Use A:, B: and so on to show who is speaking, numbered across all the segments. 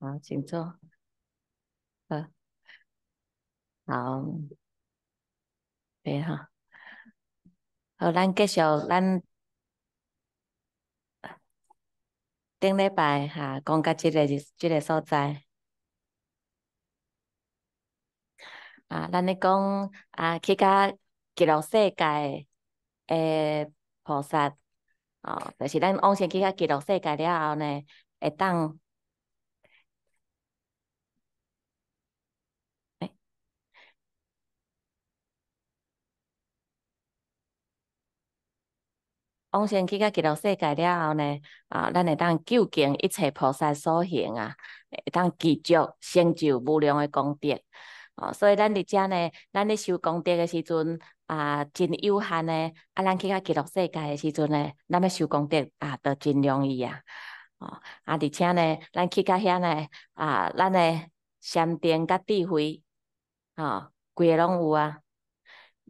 A: 好，请坐。好，袂哈。好，咱继续，咱顶礼拜哈讲到即个即个所在。啊，咱咧讲啊去到极乐世界诶菩萨，哦，着是咱往先去到极乐世界了后呢，会当。往生去到极乐世界了后呢，啊，咱会当究竟一切菩萨所行啊，会当具足成就无量诶功德。哦，所以咱伫遮呢，咱伫修功德诶时阵啊，真有限诶。啊，咱去到极乐世界诶时阵呢，咱要修功德啊，着真容易啊。哦，啊，而且呢，咱去到遐呢，啊，咱诶禅定甲智慧，吼，规个拢有啊。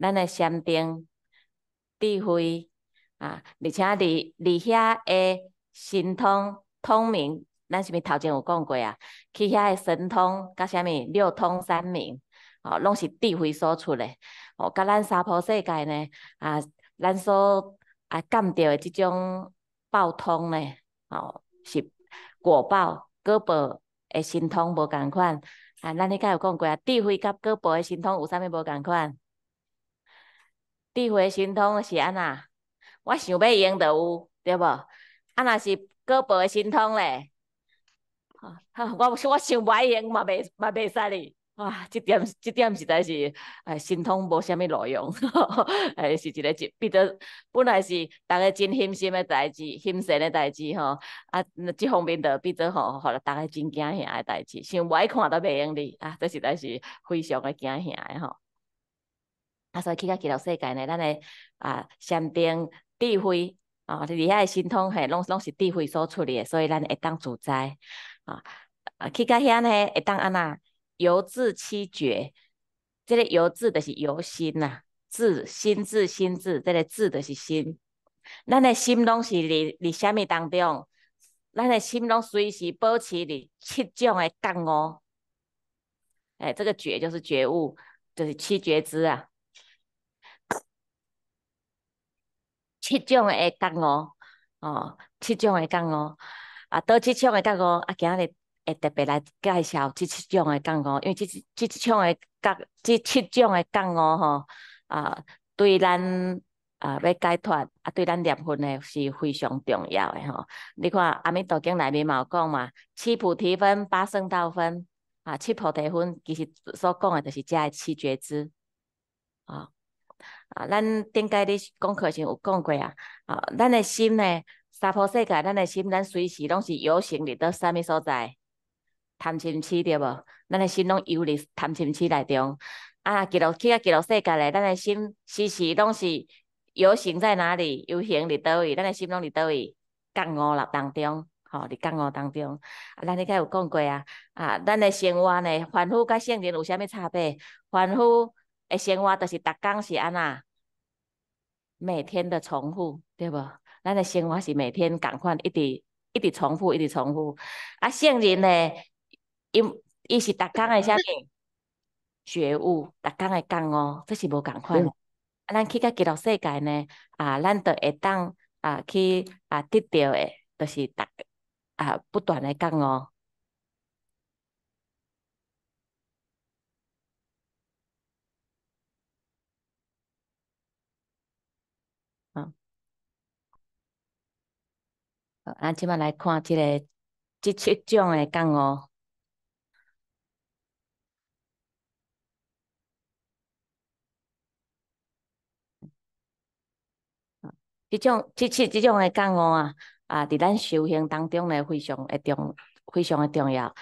A: 咱诶禅定、智慧。啊！而且，伫伫遐的神通通明，咱是毋是头前有讲过啊。去遐的神通，甲啥物六通三明，哦，拢是智慧所出的。哦，甲咱娑婆世界呢，啊，咱所啊感掉的即种报通呢，哦，是果报、果报的神通无共款。啊，咱迄前有讲过啊，智慧甲果报的神通有啥物无共款？智慧神通是安那？我想要用就有，对无？啊，若是个保会心痛啊，我我想买用嘛袂嘛袂使哩，哇！即点即点实在是，哎，心痛无啥物路用，哎，是一个一，变作本来是逐个真心心诶代志，心神诶代志吼。啊，即方面着变做吼，予逐个真惊吓诶代志，想买看都袂用哩，啊，这实在是非常诶惊吓诶吼。啊，所以去到其乐世界呢，咱诶啊，山顶。智慧啊，你遐个心通嘿，拢拢是智慧所出的，所以咱会当主宰啊。啊，去到遐呢，会当安那由智七绝，这个由智就是由心呐，智心智心智，这个智就是心。咱的心拢是伫伫虾米当中，咱的心拢随时保持伫七种诶觉悟。诶，这个觉就是觉悟，就是七觉知啊。七种诶，觉悟哦，七种诶降悟哦七种诶降悟啊，倒七种诶降悟，啊，今日会特别来介绍即七种诶降悟，因为即即七种诶降，即七种诶降悟吼，啊，对咱啊要解脱，啊对咱念佛诶是非常重要诶吼。你看阿弥陀经内面嘛有讲嘛，七菩提分、八圣道分，啊，七菩提分其实所讲诶就是遮诶七觉支，啊。啊，咱顶解咧讲课时有讲过啊？啊，咱诶心呢？三婆世界，咱诶心，咱随时拢是游行伫到啥物所在？贪嗔痴对无？咱诶心拢游伫贪嗔痴内中。啊，记录去啊，记录世界咧，咱诶心时时拢是游行在哪里？游行伫倒位？咱诶心拢伫倒位？觉五六当中，吼，伫觉五当中。啊，咱点解有讲过啊？啊，咱诶生活呢，凡夫甲圣人有啥物差别？凡夫。诶，生活就是逐工是安那，每天的重复，对无？咱的生活是每天共款，一直一直重复，一直重复。啊，圣人呢，因伊是逐工诶啥物？觉悟，逐工诶工哦，这是无共款。啊，咱去到极乐世界呢，啊，咱就会当啊去啊得着诶，就是逐啊不断诶觉哦。咱即摆来看即个即七种诶感悟。即种、即七、即种诶感悟啊，啊，伫咱修行当中咧，非常诶重，非常诶重要。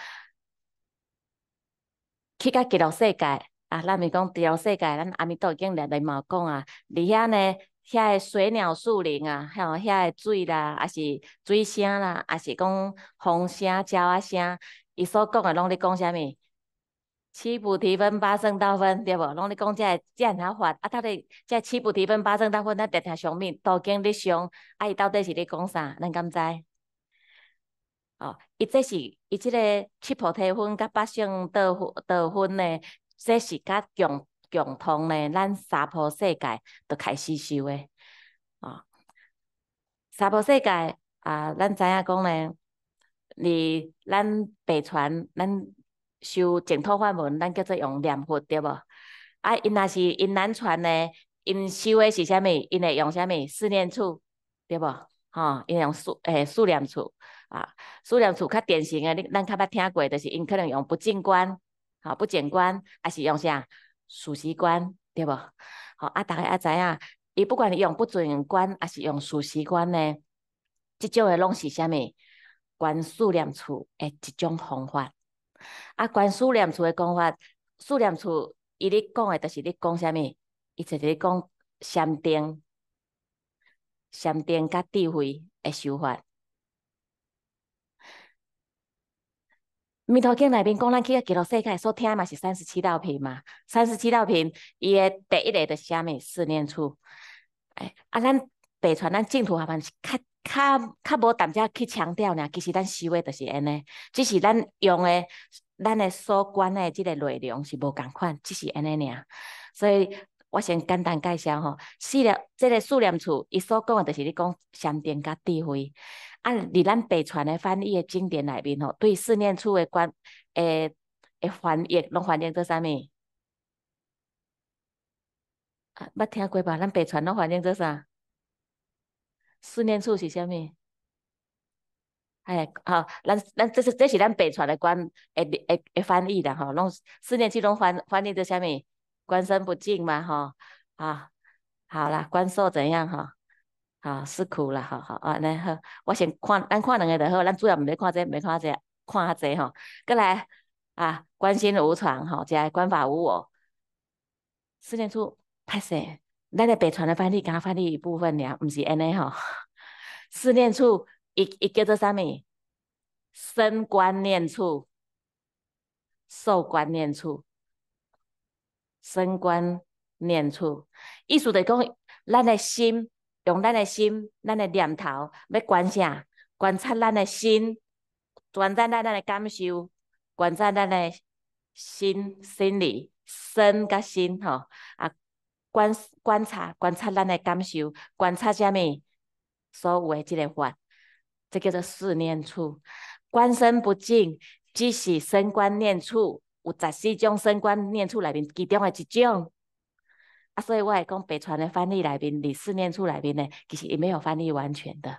A: 去到极乐世界，啊，咱是讲极乐世界，咱阿弥陀已经列来嘛有讲啊，伫遐呢。遐个水鸟树林啊，像遐个水啦，啊是水声啦，啊是讲风声、鸟啊声，伊所讲个拢咧讲啥物？七菩提分、八圣道分，对无？拢咧讲遮个见法。啊，到底遮七菩提分、八圣道分，咱听听上面都经伫上，啊，伊到底是伫讲啥？咱敢知？哦，伊这是伊即个七菩提分甲八圣道道分嘞，这是较强。共同呢，咱娑婆世界都开始修个，哦，娑婆世界啊，咱知影讲呢，离咱北传，咱修净土法门，咱叫做用念佛，对无？啊，因若是因南传呢，因修诶是啥物？因会用啥物？四念处，对无？吼，因用数诶数念处，啊，数念处较典型诶，你咱较捌听过，就是因可能用不净观，吼，不净观，啊是用啥？属时罐，对不？好啊，大家啊，知啊，伊不管你用不准罐，还是用属时罐呢，即种的拢是虾米？管数量处的一种方法。啊，管数量处的讲法，数量处伊咧讲的，就是咧讲虾米？伊就是咧讲禅定、禅定甲智慧的修法。《弥陀经》内面讲，咱去个极乐世界所听嘛是三十七道品嘛，三十七道品，伊个第一个就啥物？思念处。哎，啊，咱北传咱净土阿凡是较较较无淡别去强调呢，其实咱思维就是安尼，只是咱用的，咱的所观的即个内容是无共款，只是安尼尔。所以，我先简单介绍吼，四念，即个四念处，伊所讲的，就是你讲善定甲智慧。啊！离咱北传的翻译的经典内面吼，对四念处的观诶诶翻译，拢翻译做啥物？啊，捌听过吧？咱北传拢翻译做啥？四念处是啥物？哎，好，咱咱这是这是咱北传的观诶诶诶翻译的吼，拢四念处拢翻翻译做啥物？观身不净嘛，吼啊，好啦，观受怎样哈？啊，是区啦，好好啊，那好，我先看，咱看两个就好，咱主要毋免看这，毋免看这，看下这吼。过来，啊，关心无常吼，即个观法无我。四念处，拍摄，咱个北传的翻译，刚翻译一部分了，毋是安尼吼。四念处，一，一叫做啥物？身观念处，受观念处，身观念处，意思就讲，咱个心。用咱的心，咱的念头，要观啥？观察咱的心，观察咱的感受，观察咱的心心理身甲心吼啊，观观察观察咱的感受，观察啥物？所有的即个法，这叫做四念处。观身不净，即是身观念处，有十四种身观念处内面其中的一种。啊，所以我来讲北传的翻译来宾，你试念出来边呢，其实也没有翻译完全的。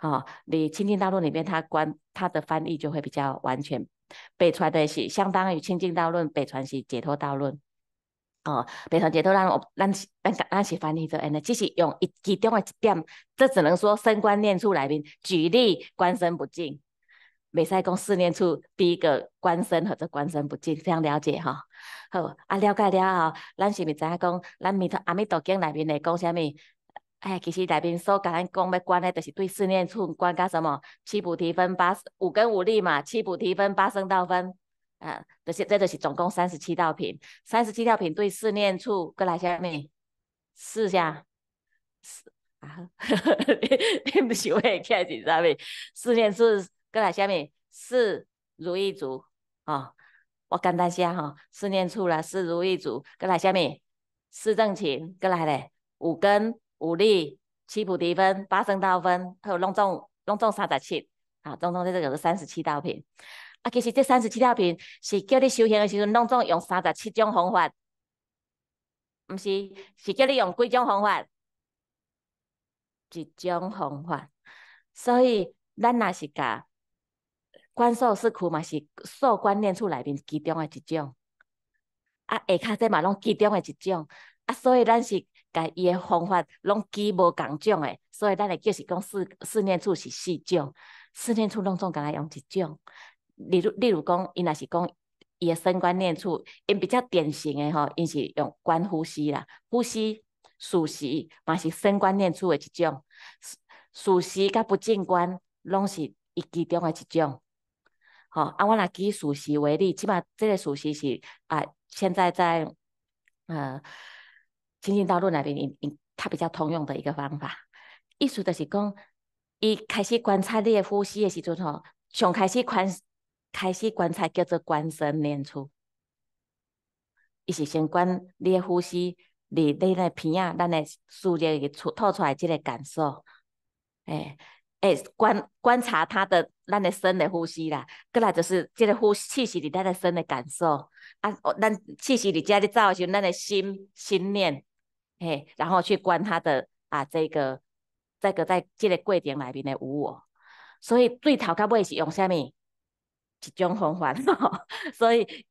A: 哦，你《清净道论》里面，他观他的翻译就会比较完全。北传的是相当于《清净道论》，北传是《解脱道论》。哦，北传解脱让我让让让让是翻译者，哎呢，只是用其中的一点，这只能说升观念出来宾举例，观身不净。美赛宫四念处，第一个官身，或者官身不净，非常了解哈。好，啊了解了哦。咱是是知讲，咱弥陀阿弥陀经内面诶讲啥物？哎，其实内面所甲咱讲要关诶，就是对四念处关到什么七菩提分八五根五力嘛，七菩提分八圣道分，啊，就是这就是总共三十七道品。三十七道品对四念处，过来啥物？试下，试啊，呵 呵，你咪想遐侪是啥物？四念处。搁来啥物四如意足，吼，我简单写哈。四念出来四如意足。搁来啥物四正勤。搁来嘞，五根、五力、七菩提分、八圣道分，还有拢总拢总三十七。啊，总总在这个是三十七道品。啊，其实这三十七道品是叫你修行的时候，拢总用三十七种方法，毋是？是叫你用几种方法？一种方法。所以咱若是甲观寿四区嘛是寿观念处内面其中诶一种，啊下骹这嘛拢其中诶一种，啊所以咱是甲伊诶方法拢基无共种诶。所以咱会叫是讲四四念处是四种，四念处拢总咱用一种。例如例如讲伊若是讲，伊个身观念处，因比较典型诶吼，因是用观呼吸啦，呼吸、数息嘛是身观念处诶一种，数息甲不净观拢是伊其中诶一种。吼，啊，我若举事实为例，起码即个事实是啊，现在在呃清净道路那边因因它比较通用的一个方法。意思就是讲，伊开始观察你诶呼吸诶时阵吼，上开始观开始观察叫做观身念出，伊是先观你诶呼吸，你你个鼻啊，咱诶吸入个吐吐出来即个感受，诶。诶，观观察他的咱的身的呼吸啦，过来就是这个呼气息里咱的身的感受，啊，咱气息里家的造就咱的心心念，嘿，然后去观他的啊这个这个在这个过程里面的无我，所以最头甲尾是用什么一种方法 所以。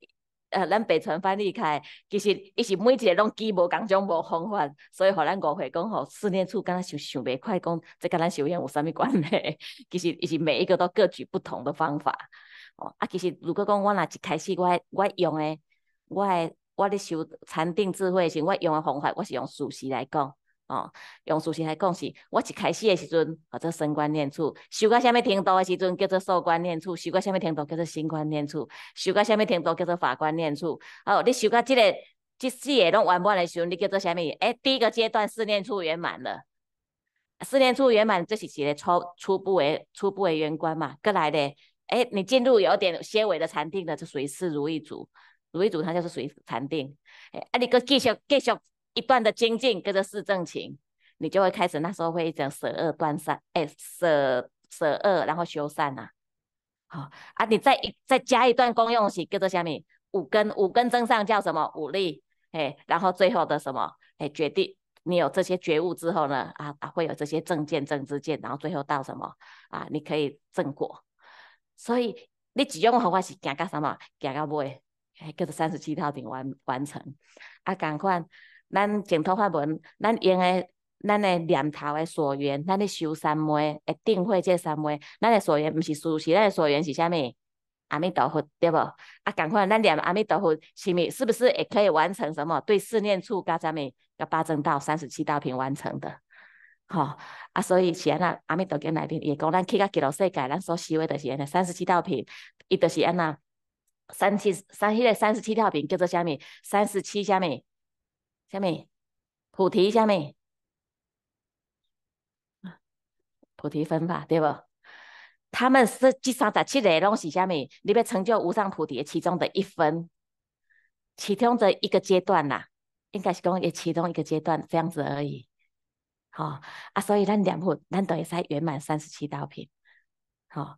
A: 呃，咱北传翻译开，其实伊是每一个拢机无共种无方法，所以互咱误会讲，吼思念处敢若想想袂快，讲这甲咱修行有啥物关系？其实伊是每一个都各举不同的方法。哦，啊，其实如果讲我若一开始我我用诶，我诶，我咧修禅定智慧时，我用诶方法，我是用事实来讲。哦，用书信来讲是，我一开始的时阵，或者生观念处；修到什么程度的时阵，叫做受观念处；修到什么程度，叫做心观念处；修到什么程度，叫做法观念处。哦，你修到这个，这四个拢圆满的时阵，你叫做啥物？哎，第一个阶段四念处圆满了，四念处圆满，这是写的初初步的初步的圆观嘛？搁来的，哎，你进入有点细微的禅定的，就属于四如意足，如意足它就是属于禅定。哎，啊你搁继续继续。一段的精进，跟着四正情，你就会开始。那时候会一种舍恶断善，哎，舍舍恶，然后修善啊。好啊，你再一再加一段功用性，叫做下面五根五根增上叫什么五力？哎，然后最后的什么？哎，决定你有这些觉悟之后呢，啊啊，会有这些正见正知见，然后最后到什么？啊，你可以正果。所以你只用好法是行到什么？行到尾，哎，跟着三十七套顶完完成，啊，赶快。咱净土法门，咱用诶咱诶念头诶所缘，咱诶修三昧，诶定慧这三昧。咱诶所缘毋是殊，是咱诶所缘是啥物？阿弥陀佛，对无？啊，赶款咱念阿弥陀佛，是咪是不是也可以完成什么对四念处加啥物？甲八正道三十七道品完成的，吼。啊，所以是安那阿弥陀经内面会讲，咱去到极乐世界，咱所修诶就是安三十七道品，伊就是安那三七三迄个三十七道品叫做啥物？三十七啥物？下面菩提下面菩提分法对不？他们是基三上十七内容是下面，你被成就无上菩提，其中的一分，其中的一个阶段啦，应该是讲也其中一个阶段这样子而已，哦、啊，所以咱两佛，咱等于才圆满三十七道品，哦。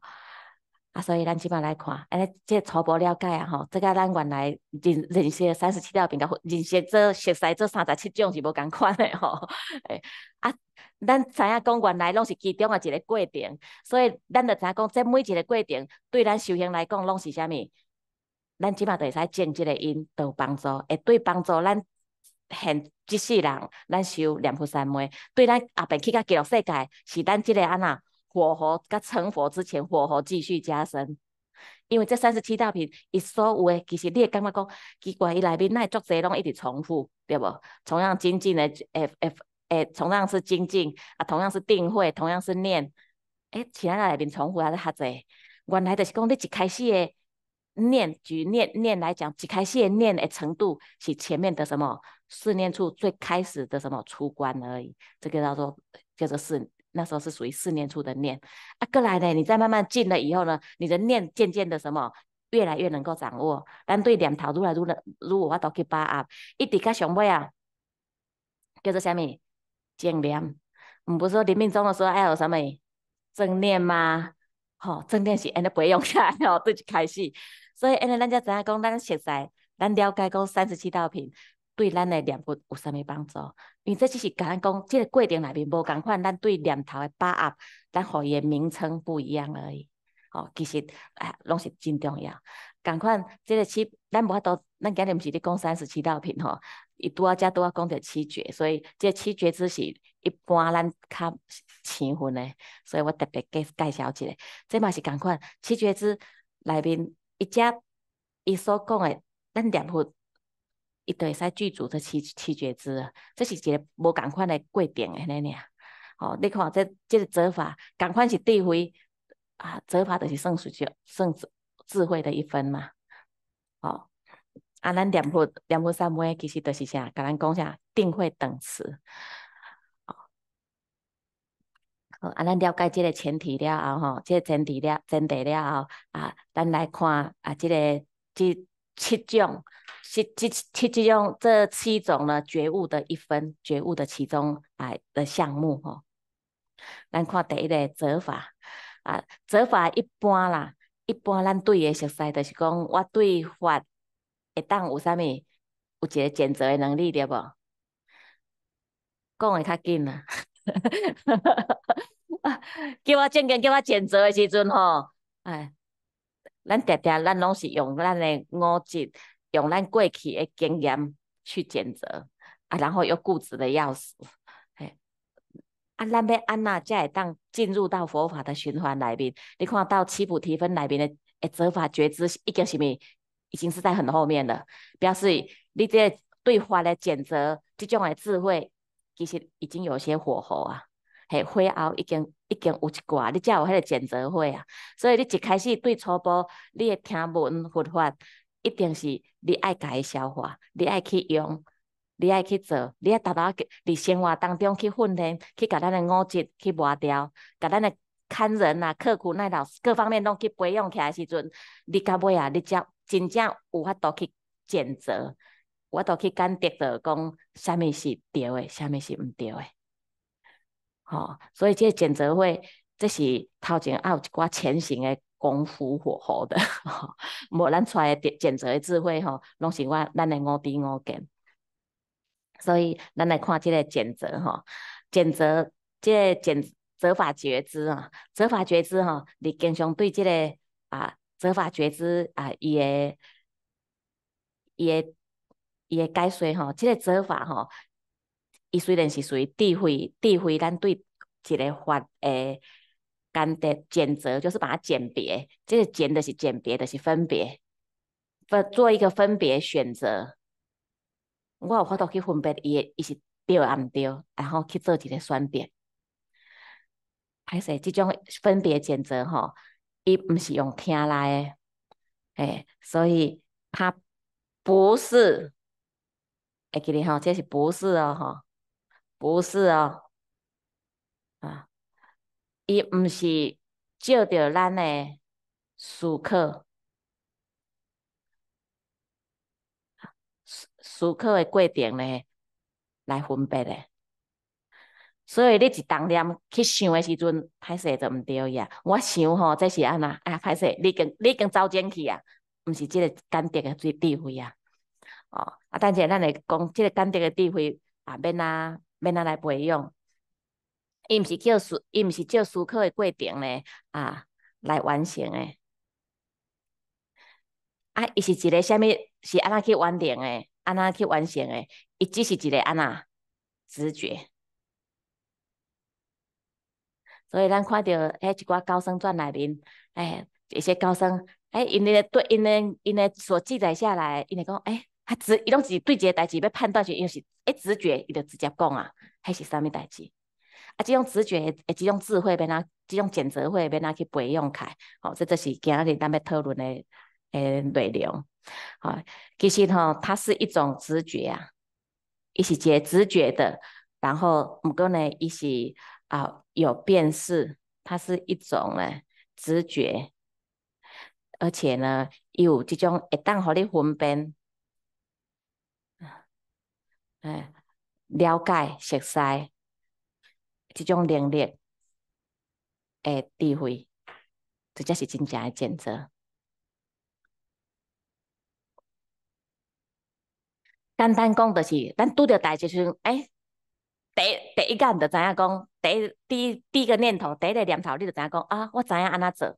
A: 啊，所以咱即摆来看，安尼，即个初步了解啊，吼。即甲咱原来认认识三十七条，并甲认识做、熟悉做三十七种是无共款诶吼。诶，啊，咱知影讲原来拢是其中诶一个过程，所以咱着知影讲，即每一个过程对咱修行来讲，拢是啥物？咱即摆着会使见即个因，都有帮助，会对帮助咱现即世人，咱修念佛三昧，对咱后壁去到极乐世界，是咱即个安那？火候甲成佛之前，火候继续加深，因为这三十七道品，伊所有诶，其实你会感觉讲奇怪，伊内面那作侪拢一直重复，对不？同样精进的，f F 诶，同样是精进，啊，同样是定慧，同样是念，诶，其他内面重复还是哈侪。原来就是讲你一开始诶念，举念念来讲，一开始诶念诶程度是前面的什么四念处最开始的什么出关而已，这个叫做叫做是。那时候是属于四念处的念，啊，过来呢，你再慢慢进了以后呢，你的念渐渐的什么，越来越能够掌握，但对念头如来如来有法都去把握，一直到上尾啊，叫做什么正念，唔不是说临命终的时候爱有什么正念吗？吼，正念是安尼培养起来，吼，对，就开始，所以安尼咱才知影讲，咱熟悉，咱了解讲三十七道品。对咱诶念佛有啥物帮助？因为这只是甲咱讲，即个过程内面无共款，咱对念头诶把握，咱互伊诶名称不一样而已。哦，其实啊，拢是真重要。共款，即个七，咱无法度，咱今日毋是咧讲三十七道品吼，伊拄啊则拄啊讲着七绝，所以即个七绝只是一般咱较浅分诶，所以我特别介介绍一下。即嘛是共款，七绝之内面，伊则伊所讲诶，咱念佛。著会使剧组的七七绝子，这是一个无共款的过程安尼尔。哦，你看，这这个折法，共款是智慧啊，折法就是算书算圣智慧的一分嘛。哦，啊，咱念佛念佛三昧，其实著是啥？甲咱讲啥定慧等持。哦，啊，咱了解即个前提了后，吼，这个前提了前提了后，啊，咱来看啊，这个这。七种，是七七七种，这七种呢？觉悟的一分，觉悟的其中哎的项目吼。咱看第一个折法啊，折法一般啦，一般咱对个熟悉，就是讲我对法会当有啥物，有一个剪责的能力，对无？讲个较紧啦，哈哈哈！叫我正经叫我剪责的时阵吼，哎。咱常常，咱拢是用咱的五质，用咱过去的经验去谴择，啊，然后又固执的要死，嘿。啊，咱要安那才会当进入到佛法的循环里面。你看到七菩提分里面的择法觉知已经什物，已经是在很后面了，表示你这对法的谴择这种的智慧，其实已经有些火候啊。下会后已经已经有一寡，你才有迄个选择会啊。所以你一开始对初步，你会听闻佛法，一定是你爱家己消化，你爱去用，你爱去做，你爱逐常伫生活当中去训练，去甲咱的五质去磨掉，甲咱的看人呐、刻苦耐劳各方面拢去培养起来时阵，你到尾啊，你才真正有法度去选择。我都去鉴别着讲啥物是对的，啥物是毋对的。哦，所以这剪责会，这是头前还有一寡前行的功夫火候的，无咱出来的剪择的智慧吼，拢是我咱的五知五见。所以咱来看这个剪责吼，剪责这个剪责法觉知啊，责法觉知吼，你经常对这个啊，责法觉知啊，伊的，伊的，伊的解说吼，这个责法吼。伊虽然是属于智慧，智慧，咱对一个法诶，干的检择，就是把它鉴别，即个简的是鉴别，的是分别，分做一个分别选择。我有法度去分辨伊，伊是对啊，毋对，然后去做一个选择。还说即种分别选择吼，伊毋是用听来诶，诶，所以它不是。会记咧吼，这是不是哦吼。不是哦，啊，伊毋是照着咱诶思考，思思考个过程咧来分别诶。所以你一动念去想诶时阵，歹势就毋对呀。我想吼，这是安那？哎歹势，你已经你已经走偏去啊，毋是即个简单个最智慧啊。哦，啊，等者咱来讲即个干爹诶智慧，啊，免啊。要安来培养，伊毋是叫思，伊毋是叫思考诶过程咧，啊，来完成诶。啊，伊是一个虾物是安怎去完成诶，安怎去完成诶，伊只是一个安那，直觉。所以咱看着迄一寡高僧传内面，哎，一些高僧，哎，因咧对，因咧因咧所记载下来，因咧讲，哎。他直，伊种是对这代志要判断出，伊是一直觉，伊就直接讲啊，迄是啥物代志？啊，这种直觉诶，这种智慧，变哪，这种潜责会变哪去培养开？哦，这就是今日咱们讨论的诶内容。好，其实吼，它是一种直觉啊，一个直觉的，然后毋过呢，一是啊有辨识，它是一种呢直觉，而且呢，有这种一当互你分辨？吓，了解、熟悉，即种能力，诶智慧，拄才是真正诶见择。简单讲，就是咱拄着志时阵，诶，第第一眼就知影讲，第一第第一个念头，第一个念头，你就知影讲啊，我知影安怎做。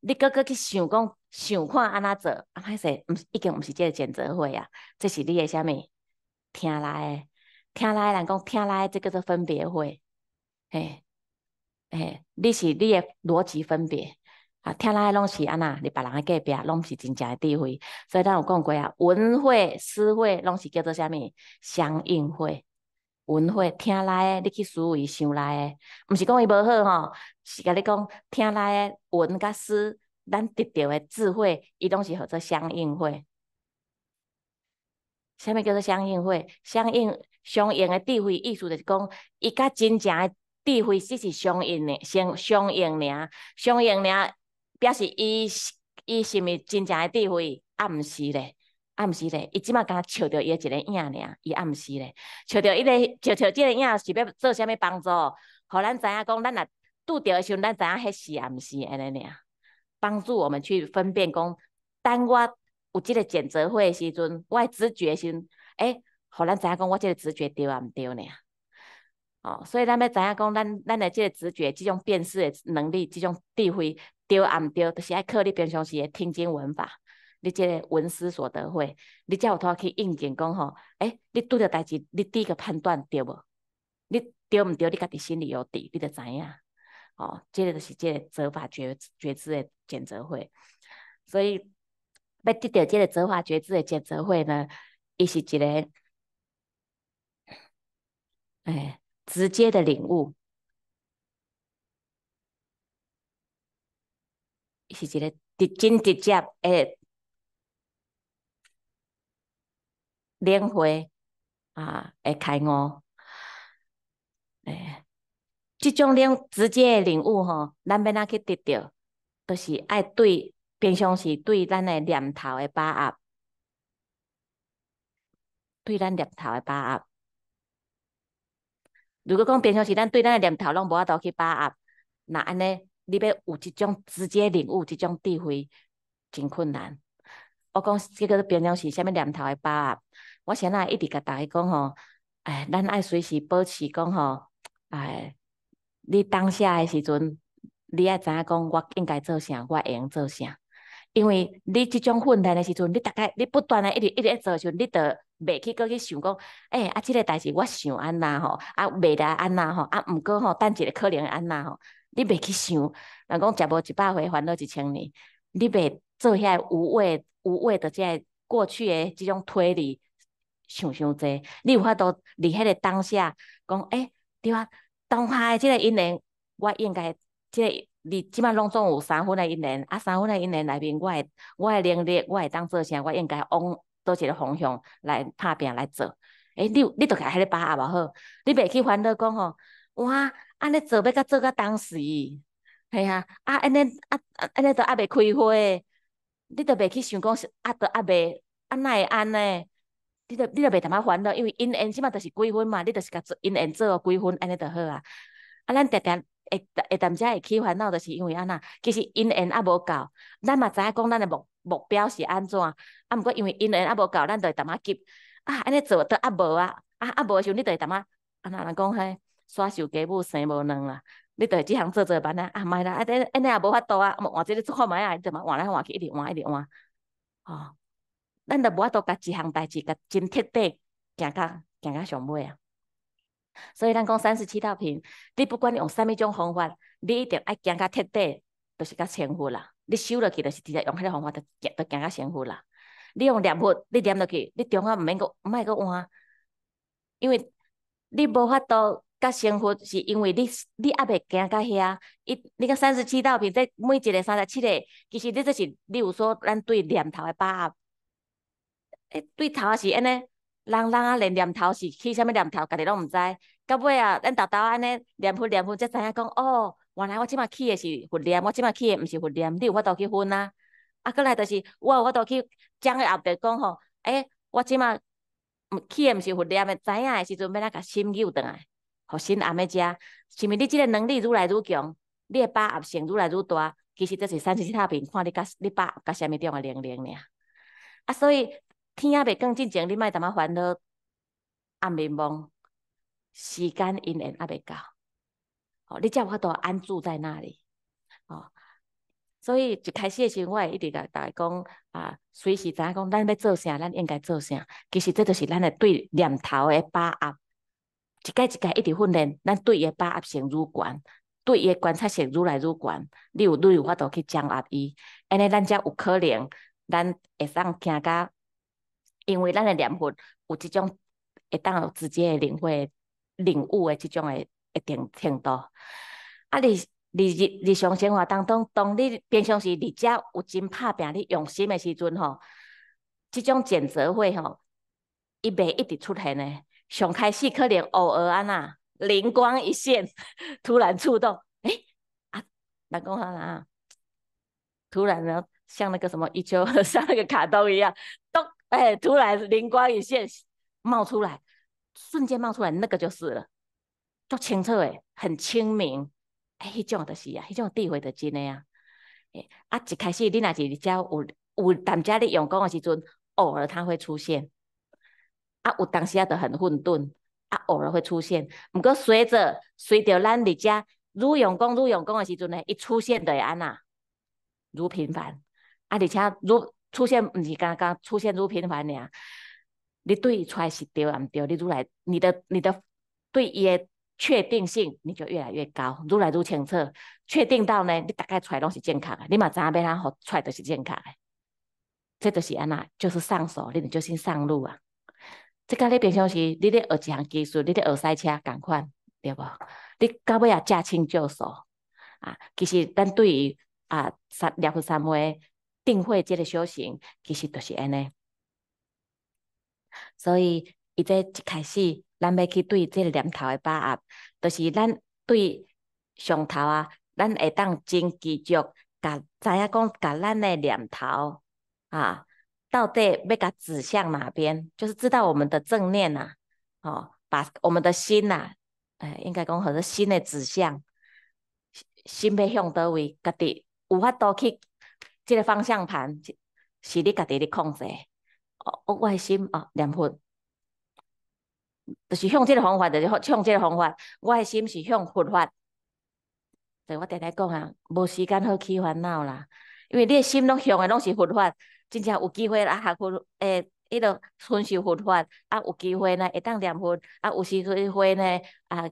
A: 你个个去想讲，想看安怎做，歹势，说，是已经毋是即个见择会啊，这是你诶啥物？听来诶，听来诶，人讲听来诶，即叫做分别会，嘿，嘿，你是你诶逻辑分别，啊，听来诶拢是安那，你别人诶隔壁拢是真正智慧。所以咱有讲过啊，文慧、思慧拢是叫做啥物相应会。文慧听来诶，你去思维想来诶，毋是讲伊无好吼，是甲你讲听来诶文甲思，咱得到诶智慧，伊拢是叫做相应会，虾物叫做相应会？相应相应的智慧意思就是讲，伊甲真正嘅智慧只是相应的，相相应尔，相应尔，表示伊伊是毋是真正的智慧？啊，毋是咧，啊，毋是咧，伊即嘛干笑着伊一个影尔，伊啊毋是咧，笑着伊个笑笑即个影是要做啥物帮助，互咱知影讲，咱若拄着的时阵，咱知影迄是啊毋是安尼尔，帮助我们去分辨讲，等我。有即个检责会的时阵，我直觉先，诶、互咱知影讲，我即个直觉对还毋对呢？哦，所以咱要知影讲，咱咱的即个直觉，即种辨识的能力，即种智慧，对还毋对？就是爱靠你平常时的听经闻法，你即个闻思所得会，你才有通去应证讲，吼，诶，你拄着代志，你一个判断对无？你对毋对？你家己心里有底，你就知影。哦，这个就是即个责法觉觉知的检责会，所以。要得到这个“正法觉知”的见闻会呢，伊是一个，哎，直接的领悟，是一个直接直接诶领会啊，诶开悟，诶，即种领直接诶领悟吼，咱要哪去得到？都是爱对。平常是对咱诶念头诶把握，对咱念头诶把握。如果讲平常是咱对咱诶念头拢无法度去把握，那安尼，你要有一种直接领悟，一种智慧，真困难。我讲即个平常是啥物念头诶把握？我现在一直甲大家讲吼，哎，咱爱随时保持讲吼，哎，你当下诶时阵，你爱知影讲我应该做啥，我会用做啥。因为你即种困难诶时阵，你逐概你不断诶一直一直做，时阵，你就袂去过去想讲，诶啊，即个代志我想安那吼，啊未得安那吼，啊毋过吼，等一个可能安那吼，你袂去想。人讲食无一百回，烦恼一千年。你袂做遐无谓、无谓的，即个过去诶即种推理想伤济。你有法度伫迄个当下讲，诶对啊，当下诶即个因缘，我应该。即你即摆拢总有三分诶一年，啊三分诶一年内面，我诶我诶能力，我会当做啥，我应该往倒一个方向来拍拼来做。诶，你你着甲迄个把握无好？你袂去烦恼讲吼，哇，安尼做要甲做甲当时，系啊，啊安尼啊安尼都还袂开花，你着袂去想讲是啊，都还袂，啊哪会安尼？你着你着袂淡仔烦恼，因为因因即码着是几分嘛，你着是甲做因因做哦几分，安尼着好啊。啊，咱常常。会、会淡只会起烦恼，就是因为安那，其实因缘啊无够。咱嘛知影讲，咱诶目目标是安怎，啊，毋过因为因缘啊无够，咱就会淡仔急。啊，安尼做都啊无啊，啊啊无诶时候，你就会淡仔，安啊，人讲嘿，沙秀家母生无卵啦，你就会只项做做办啊。啊，莫啦，啊，这安尼也无法度啊。换即个做看卖啊，做卖换来换去，一直换一直换。吼，咱就无法度甲一项代志甲真彻底行到行到上尾啊。所以，咱讲三十七道品，你不管你用啥物种方法，你一定爱行到彻底，就是较成佛啦。你修落去，就是直接用迄个方法就行，就行到成佛啦。你用念佛，你念落去，你中啊毋免个，毋爱个换，因为你无法度甲成佛，是因为你你阿未行到遐。一，你讲三十七道品，即每一个三十七个，其实你即是，你有说咱对念头的把握，诶，对头阿是安尼？人人啊，连念头是去啥物念头，家己拢毋知。到尾啊，咱豆豆安尼念佛念佛，才知影讲哦，原来我即马去诶是佛念，我即马去诶毋是佛念。你有法度去分啊？啊，过来就是我，我都去正嘅后壁讲吼，诶，我即马唔去嘅毋是佛念，诶，知影诶时阵要哪甲心救倒来，互心安尼食。是毋是你即个能力愈来愈强，你诶把握性愈来愈大？其实这是三十七大病，看你甲你把甲啥物种诶能力尔。啊，所以。天也袂光进前，你莫点仔烦恼，暗暝梦，时间因缘也袂到。哦，你才有法度安住在那里。哦，所以一开始诶时，阵，我会一直甲大家讲，啊，随时影讲，咱要做啥，咱应该做啥。其实，即就是咱诶对念头诶把握，一届一届一直训练，咱对伊诶把握性愈悬。对伊诶观察性愈来愈悬，你有，你有法度去掌握伊。安尼，咱则有可能，咱会使听个。因为咱诶灵魂有即种会当有直接诶领会、领悟诶，即种诶一定程度。啊，你、你日日常生活当中，当你平常时在遮有真拍拼、你用心的时阵吼，即种转折会吼，伊袂一直出现诶。上开始可能偶尔安呐，灵光一现，突然触动，诶啊，人公哈啊，突然呢，像那个什么，一敲 像那个卡通一样，咚。哎，突然灵光一现，冒出来，瞬间冒出来，那个就是了，就清澈哎，很清明，哎，迄种就是啊，迄种智慧就真诶呀，哎，啊，一开始你若是伫遮有有当家咧阳光的时阵，偶尔它会出现，啊，有当时啊都很混沌，啊，偶尔会出现，毋过随着随着咱伫遮愈阳光愈阳光的时阵呢，一出现的安那，愈频繁，啊，而且愈。出现毋是刚刚出现愈频繁尔，你对出来是对毋对？你愈来你的你的对伊诶确定性，你就越来越高，愈来愈清澈，确定到呢，你大概出来拢是健康诶，你嘛知影要安互出来都是健康诶。这就是安那，就是上手，你就先上路啊。即甲你平常时，你咧学一项技术，你咧学赛车、共款，对无？你到尾啊驾轻就熟啊。其实咱对于啊三廿分三昧。定慧即个修行，其实著是安尼。所以，伊即一开始，咱要去对即个念头的把握，就是咱对上头啊，咱会当真记住，甲知影讲，甲咱的念头啊，到底要甲指向哪边？就是知道我们的正念呐，吼，把我们的心呐，哎，应该讲合着心的指向，心要向倒位，家己有法度去。即个方向盘是你家己咧控制。哦，我诶心哦念佛，就是向即个方法，就是向即个方法。我诶心是向佛法。对我弟弟讲啊，无时间好去烦恼啦，因为你诶心拢向诶拢是佛法。真正有机会啦，下佛诶迄落遵守佛法，啊有机会呢会当念佛，啊有时机会呢啊，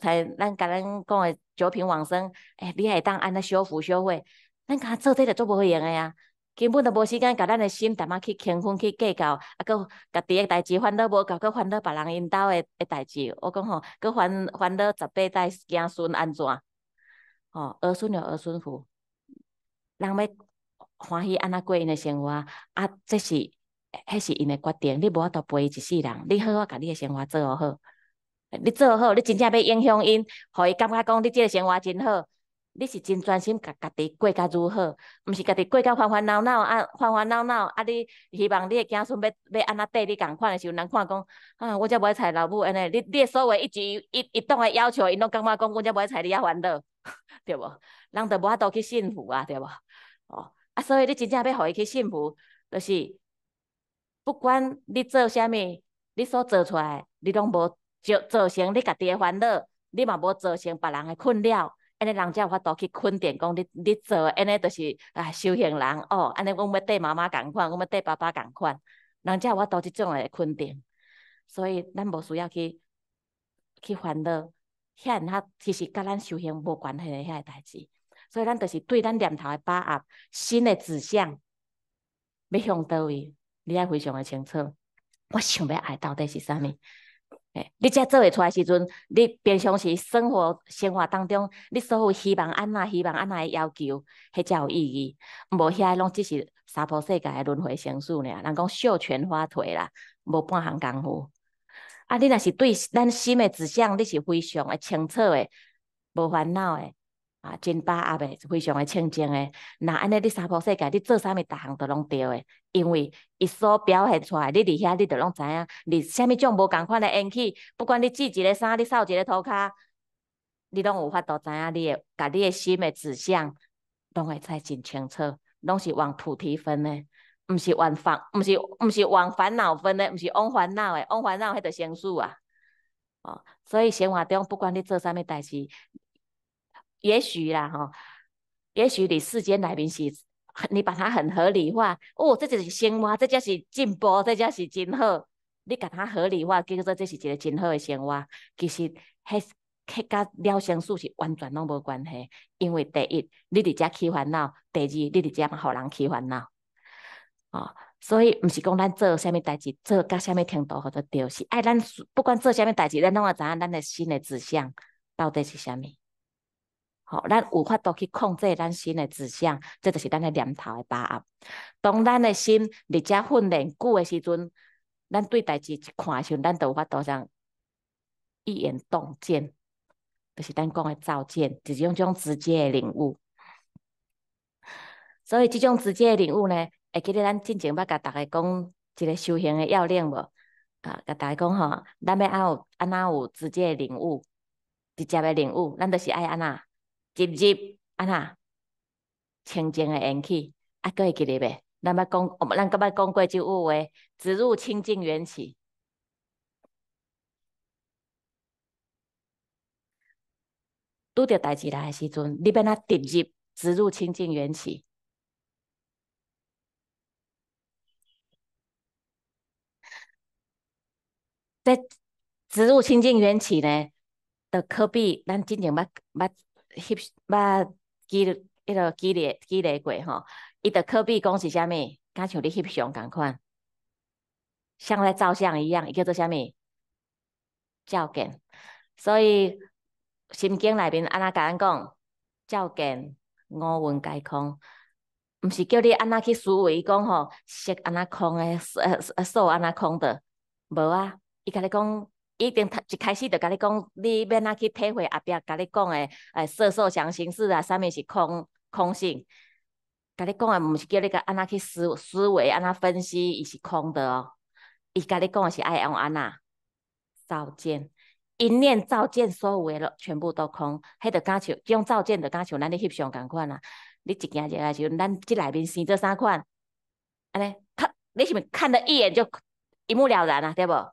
A: 才咱咱讲诶九品往生，诶你会当安尼修福修慧。咱家做这着做无用的啊，根本着无时间，甲咱的心淡仔去轻分去计较，啊，搁家己诶代志烦恼无够，搁烦恼别人因兜诶个代志。我讲吼，搁烦烦恼十八代囝孙安怎？吼，儿孙有儿孙福，人要欢喜安那过因诶生活，啊，这是，迄是因诶决定。你无法度陪一世人，你好好甲你诶生活做好，你做好，你真正要影响因，互伊感觉讲你即个生活真好。你是真专心家家己过甲如何，毋是家己过甲烦烦恼恼啊！烦烦恼恼啊！你希望你的囝孙要要安那跟你共款的时候，人看讲啊，我才唔爱老母安尼。你你所谓一举一一动的要求，因拢感觉讲，我才唔爱你遐烦恼，对无？人着无法度去幸福啊，对无？哦，啊，所以你真正要互伊去幸福，就是不管你做啥物，你所做出来，你拢无造造成你家己的烦恼，你嘛无造成别人的困扰。安尼人家有法度去困点，讲你你做安尼，就是啊修行人哦。安尼，阮要缀妈妈共款，阮要缀爸爸共款。人家有法度即种诶困点，所以咱无需要去去烦恼遐，较其实甲咱修行无关系诶遐个代志。所以咱就是对咱念头诶把握，新诶指向要向倒位，你爱非常诶清楚。我想要爱到底是啥物？诶，你才做会出来时阵，你平常时生活生活当中，你所有希望安怎希望安怎的要求，迄才有意义。无遐拢只是娑婆世界轮回生死尔，人讲绣全花腿啦，无半项功夫。啊，你若是对咱心的指向，你是非常诶清楚诶，无烦恼诶。啊，真把握诶，非常诶清净诶。若安尼，你三步世界，你做啥物，逐项都拢对诶。因为，伊所表现出来，你伫遐，你都拢知影。你啥物种无共款诶运气，不管你织一个衫，你扫一个涂骹，你拢有法度知影，你诶，甲你诶心诶指向，拢会猜真清楚。拢是往菩提分诶，毋是往烦，毋是毋是往烦恼分诶，毋是往烦恼诶，往烦恼迄条绳索啊。哦，所以生活中，不管你做啥物代志。也许啦，吼，也许你世间来面是，你把它很合理化，哦，这就是生活，这才是进步，这才是真好，你把它合理化，叫做这是一个真好的生活。其实，迄、迄甲了生术是完全拢无关系，因为第一，你伫遮起烦恼；，第二，你伫遮嘛，互人起烦恼。哦，所以毋是讲咱做虾物代志，做甲虾物程度好得着，是爱咱不管做虾物代志，咱拢会知影咱诶心诶指向到底是虾物。吼、咱有法度去控制咱心诶指向，这就是咱诶念头诶把握。当咱诶心，伫遮训练久诶时阵，咱对代志一看，就咱就有法度上一眼洞见，就是咱讲诶照见，就是用种直接诶领悟。所以，即种直接诶领悟呢，会记咧咱进前捌甲逐个讲一个修行诶要领无？啊，甲逐个讲吼，咱要安有安那有直接诶领悟，直接诶领悟，咱就是爱安那。植入啊哈清净诶缘起，啊，搁会记得未？咱要讲，咱搁捌讲过一句话，植入清净缘起。拄着代志来诶时阵，你要哪植入？植入清净缘起。即植入清净缘起呢，着可比咱经正捌捌。翕捌记迄伊个记累记累过吼，伊个科比讲是啥物，敢像你翕相共款，像咧照相一样，伊叫做啥物？照镜。所以心经内面安那甲咱讲，照镜五蕴皆空，毋是叫你安那去思维，伊讲吼，色安那空诶，色数安那空的，无啊，伊甲你讲。一定，一开始就甲你讲，你要哪去体会后壁甲你讲的，诶，色受想行识啊，啥物是空，空性。甲你讲的，毋是叫你甲安那去思思维，安那分析，伊是空的哦。伊甲你讲的是爱用安那，造见，一念造见，所有诶咯，全部都空。迄就敢像，用造见就敢像咱咧翕相共款啊。你一件一来就，咱即内面生即三款，安尼看，你是是看了一眼就一目了然啊，对无？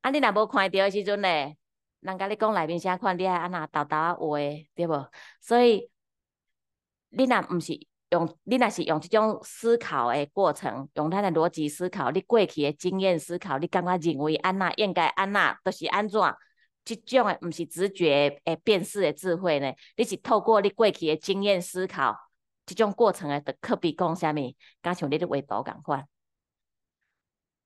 A: 啊，你若无看着诶时阵咧，人甲你讲内面啥款，你爱安那 d o 话，画，对无？所以，你若毋是用，你若是用即种思考的过程，用咱的逻辑思考，你过去的经验思考，你感觉认为安那应该安那，都是安怎？即种的毋是直觉诶辨识的智慧呢？你是透过你过去的经验思考，即种过程的，特别讲啥物，敢像你咧画图共款？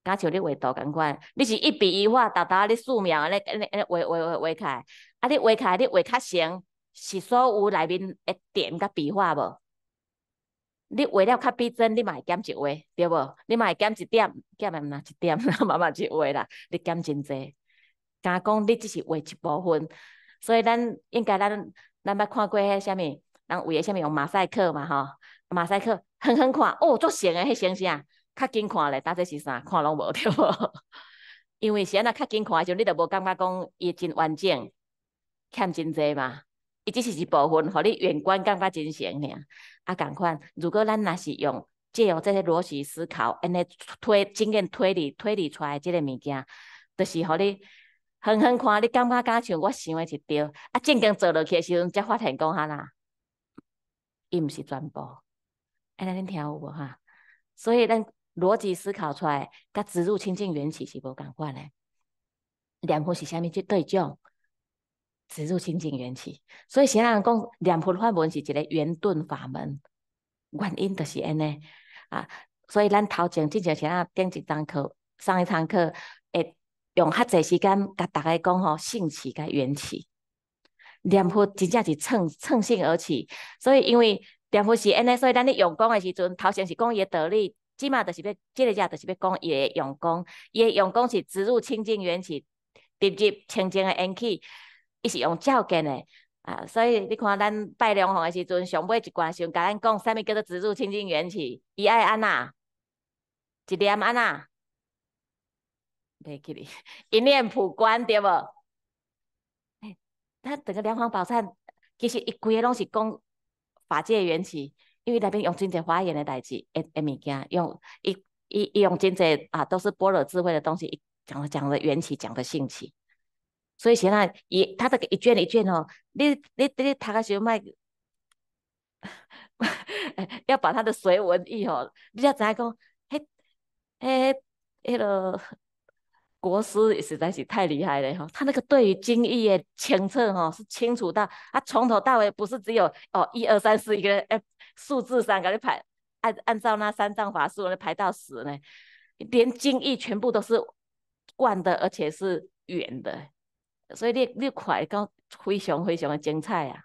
A: 敢像你画图感觉，你是一笔一画，沓沓咧素描，安尼安尼安尼画画画画开。啊，你画起你画较成，是所有内面诶点甲笔画无？你画了较逼真，你嘛会减一画，对无？你嘛会减一点，减毋呐一点，慢慢子画啦，你减真侪。敢讲你只是画一部分，所以咱应该咱咱捌看过迄啥物，人为诶啥物用马赛克嘛吼？马赛克狠狠看，哦，足成诶迄像啥？较紧看咧，搭这是啥？看拢无对，因为是安那较紧看诶时阵，你着无感觉讲伊真完整，欠真济嘛。伊只是一部分，互你远观感觉真像尔。啊，共款，如果咱若是用借用即个逻辑思考，安尼推正经推理推理出来即个物件，着是互你狠狠看，你感觉敢像我想诶是对。啊，正经做落去诶时阵，则发现讲哈啦，伊毋是全部。安尼恁听有无哈？所以咱。逻辑思考出来，甲植入清净缘起是无共款诶。念佛是啥物？就对仗，植入清净缘起。所以先人讲，念佛法门是一个圆顿法门，原因就是安尼啊。所以咱头前正像先啊顶一堂课，上一堂课会用较济时间，甲大家讲吼，兴起甲缘起。念佛真正是蹭蹭兴而起。所以因为念佛是安尼，所以咱咧用功的时阵，头前是讲伊诶道理。起码就是要，这个只就是要讲伊诶用功，伊诶用功是植入清净缘起，直接清净的因起，伊是用照见的啊。所以你看，咱拜两皇的时阵，上尾一关先甲咱讲啥物叫做植入清净缘起？伊爱安那，一念安那，袂记哩，一念普观对无？咱整个两皇宝忏，其实一个拢是讲法界缘起。因为那边用真侪华严的代志，诶诶物件，用一一用真侪啊，都是般若智慧的东西，讲了讲了缘起，讲的兴起，所以现在伊他这个一卷一卷哦，你你你读的时候，卖，要把他的随文意哦，你也知讲，嘿，嘿，迄个国师实在是太厉害了吼，他那个对于经义的诠测吼，是清楚到，啊，从头到尾不是只有哦一二三四一个诶。数字上给你排按按照那三藏法术来排到十呢，连经义全部都是贯的，而且是圆的，所以你你看讲非常非常的精彩啊！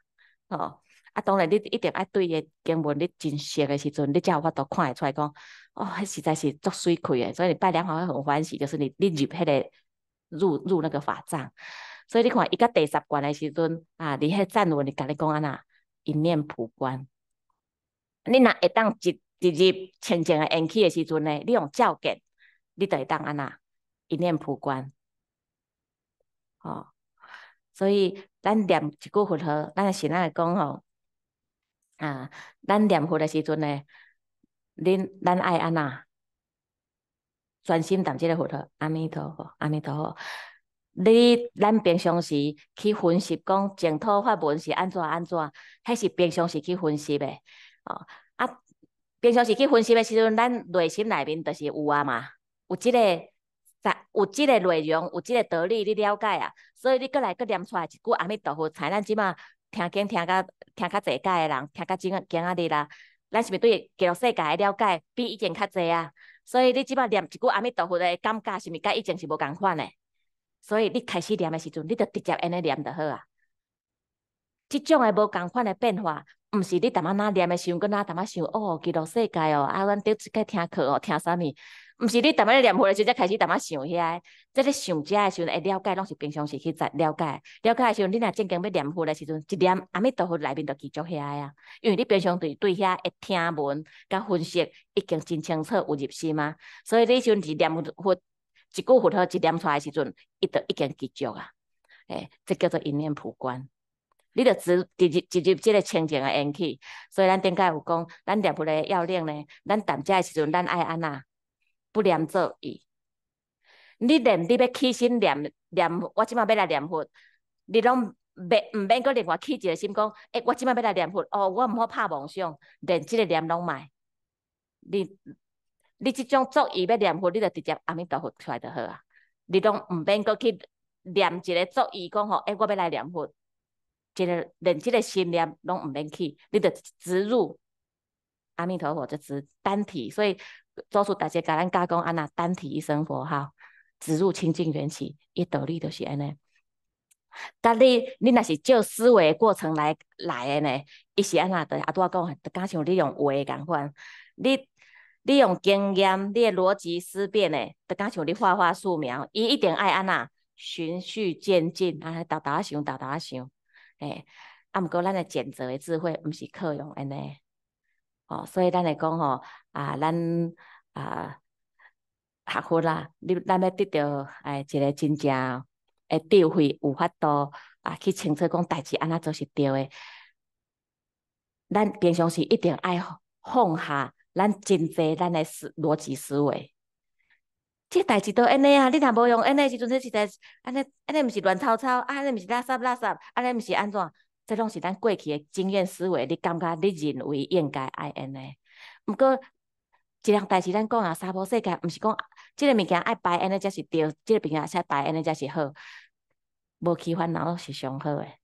A: 哦，啊，当然你一定爱对个经文，你真熟的时阵，你才有法度看会出来讲哦，迄实在是足水亏的，所以拜两法会很欢喜，就是你你入迄个入入那个法藏，所以你看伊甲第十关的时阵啊，伫迄站文你甲你讲安那一念普观。你若会当直直日清净诶因气诶时阵呢，你用照见，你就会当安那一念普观，吼。所以咱念一句佛号，咱是那会讲吼，啊，咱念佛诶时阵呢，恁咱爱安那，专心念即个佛号，阿弥陀佛，阿弥陀佛。你咱平常时去分析讲净土法门是安怎安怎，迄是平常时去分析诶。啊，平常时去分析的时阵，咱内心内面就是有啊嘛，有即个在，有即个内容，有即个道理，你了解啊。所以你过来搁念出来一句阿弥陀佛，咱即码听见听较听较侪解诶人，听较真啊，惊啊你啦。咱是毋是对记录世界诶了解比以前较侪啊，所以你即码念一句阿弥陀佛诶感觉，是毋是甲以前是无共款诶？所以你开始念诶时阵，你著直接安尼念著好啊。即种诶无共款诶变化，毋是你淡仔哪念诶时阵，搁哪淡仔想哦，记录世界哦，啊，咱第一过听课哦，听啥物？毋是你淡仔念佛诶时阵开始淡仔想遐，即个想遮诶时阵会了解，拢是平常时去杂了解。了解诶时阵，你若正经要念佛诶时阵，一念阿弥陀佛内面就记住遐啊，因为你平常对对遐一听闻、甲分析，已经真清楚、有入心啊。所以你阵去念佛，一句佛号一念出来时阵，伊就已经记住啊。诶，即叫做一念普观。你著直直入直入即个清净诶因去，所以咱顶摆有讲，咱念佛诶要领咧，咱谈遮诶时阵，咱爱安那，不念作意。你念，你要起心念念，我即马要来念佛，你拢袂毋免阁另外起一个心，讲，诶，我即马要来念佛，哦，我毋好拍妄想，连即个念拢卖。你你即种作意要念佛，你著直接暗暝道佛出来就好啊。你拢毋免阁去念一个作意，讲吼，诶，我要来念佛。即个连即个信念拢毋免去，你得植入阿弥陀佛，就植单体。所以多数大家甲咱教讲安那单体一生佛哈，植入清净缘起，伊道理著是安尼。甲你，你若是照思维过程来来诶呢？伊是安那，阿多讲，就敢像你用话共款，你你用经验，你逻辑思辨呢，就敢像你画画素描，伊一定爱安那循序渐进，安尼沓沓想，沓沓想。诶，啊，毋过咱诶抉择诶智慧毋是靠用安尼，哦，所以咱会讲吼，啊，咱啊，学佛啦，你咱要得到哎一个真正诶智慧，有法度啊去清楚讲，代志安怎做是对诶。咱平常时一定爱放下咱真侪咱诶思逻辑思维。即个代志都安尼啊！你若无用安尼诶时阵，说实在，安尼安尼毋是乱吵吵，安尼毋是垃圾垃圾，安尼毋是安怎？即拢是咱过去诶经验思维。你感觉，你认为应该爱安尼？毋过，一样代志咱讲啊，三无世界，毋是讲即个物件爱排，安尼才是对，即个物件先白安尼才是好。无喜烦然后是上好诶，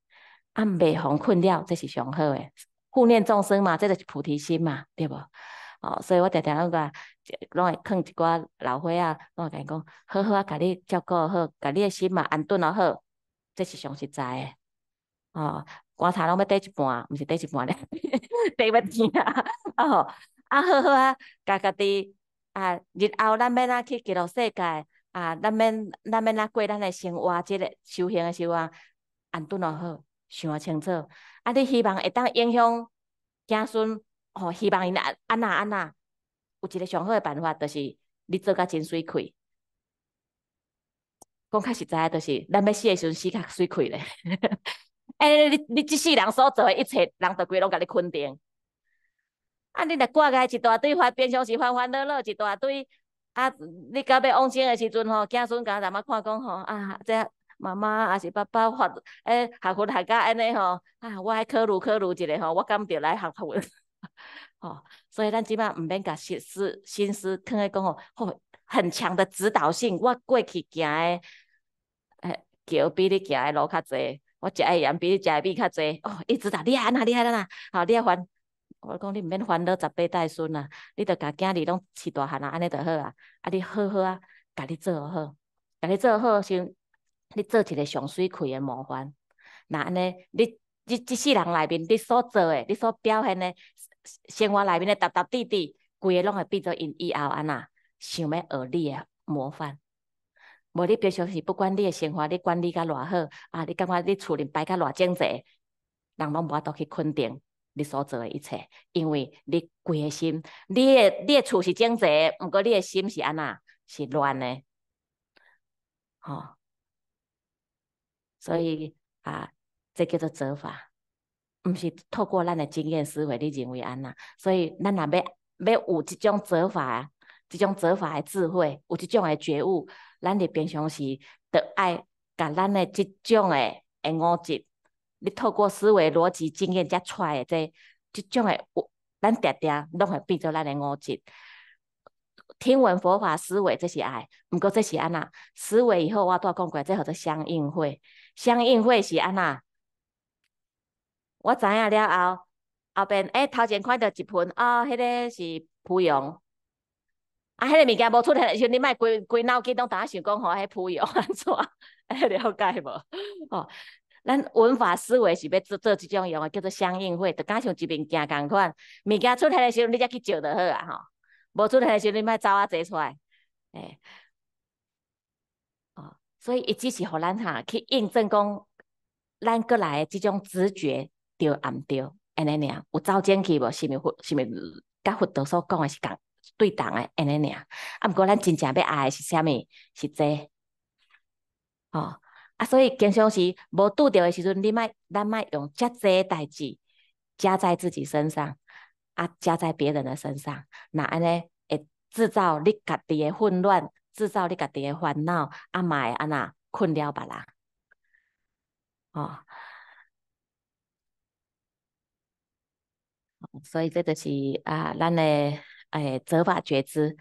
A: 按蜜防困了，这是上好诶。护念众生嘛，这个是菩提心嘛，对无？哦，所以我常常拢甲拢会囥一寡老伙仔，拢会甲伊讲，好好啊，甲你照顾好，甲你诶心嘛安顿好，即是上实在诶。哦，棺材拢要缀一半，毋是缀一半咧，缀要钱啊！哦，吼，啊好好啊，家家己啊日后咱要哪去记录世界，啊，咱要咱要哪过咱诶生活，即个修行诶生活，安顿好，想啊清楚。啊，你希望会当影响子孙。哦，希望因安安呐安呐，有一个上好诶办法，就是你做甲真水亏。讲较实在个，就是咱要死诶时阵，死较水亏咧。哎，你你即世人所做诶一切，人着归拢甲你肯定。啊，你若挂个一大堆，徊平常时烦烦恼恼一大堆。啊，你到要往生诶时阵吼，子孙甲淡妈看讲吼，啊，这妈妈也是爸爸发，哎，学佛学甲安尼吼，啊，我爱考虑考虑一下吼，我毋着来学费。哦，所以咱即摆毋免甲心思心思听伊讲哦，哦，很强的指导性。我过去行诶，诶桥比你行诶路较济，我食诶盐比你食诶米较济哦。伊知道安害你安害呐！哦，你也烦，我讲你毋免烦恼，十八代孙啊，你着甲囝儿拢饲大汉啊，安尼着好啊。啊，你好好啊，甲你做好，甲你做好先，你做一个上水亏诶模范。若安尼，你你即世人内面，你所做诶，你所表现诶，生活内面的堂堂弟弟，规个拢会变做因以后安那想要学你的模范。无你平常时不管你诶生活，你管理甲偌好，啊，你感觉你厝里摆甲偌整齐，人拢无法度去肯定你所做诶一切，因为你规个心，你诶你诶厝是整齐，毋过你诶心是安那，是乱诶吼，所以啊，即叫做执法。毋是透过咱诶经验思维，你认为安那？所以，咱若要要有即种哲法，即种哲法诶智慧，有即种诶觉悟，咱咧平常时得爱，甲咱诶即种诶诶五质。你透过思维逻辑经验则出来即，这种嘅，咱点点拢会变做咱诶五质。听闻佛法思维，这是爱，毋过这是安那？思维以后，我拄讲过，即叫做相应会。相应会是安那？我知影了后，后边欸、头前看到一盆，哦，迄个是蒲蓉，啊，迄个物件无出时像你卖规规脑筋都打想讲吼，迄蒲蓉 安怎？了解无？哦，咱文法思维是要做做即种用诶，叫做相应会，就敢像一面镜同款，物件出现诶时候，你才去照就好啊，吼，无出现诶时候，你卖走啊坐出来，诶、哦，所以伊只是互咱哈去印证讲，咱过来即种直觉。对，也对，安尼尔，有走证去无？是是佛？是是？甲佛陀所讲诶是共对等诶，安尼尔。啊，毋过咱真正要爱是啥物？是侪。哦，啊，所以经常是无拄着诶时阵，你莫咱莫用遮侪诶代志加在自己身上，啊，加在别人的身上，若安尼会制造你家己诶混乱，制造你家己诶烦恼，啊，会安呐，困扰别人。哦。所以，这就是啊，咱的诶，正法觉知。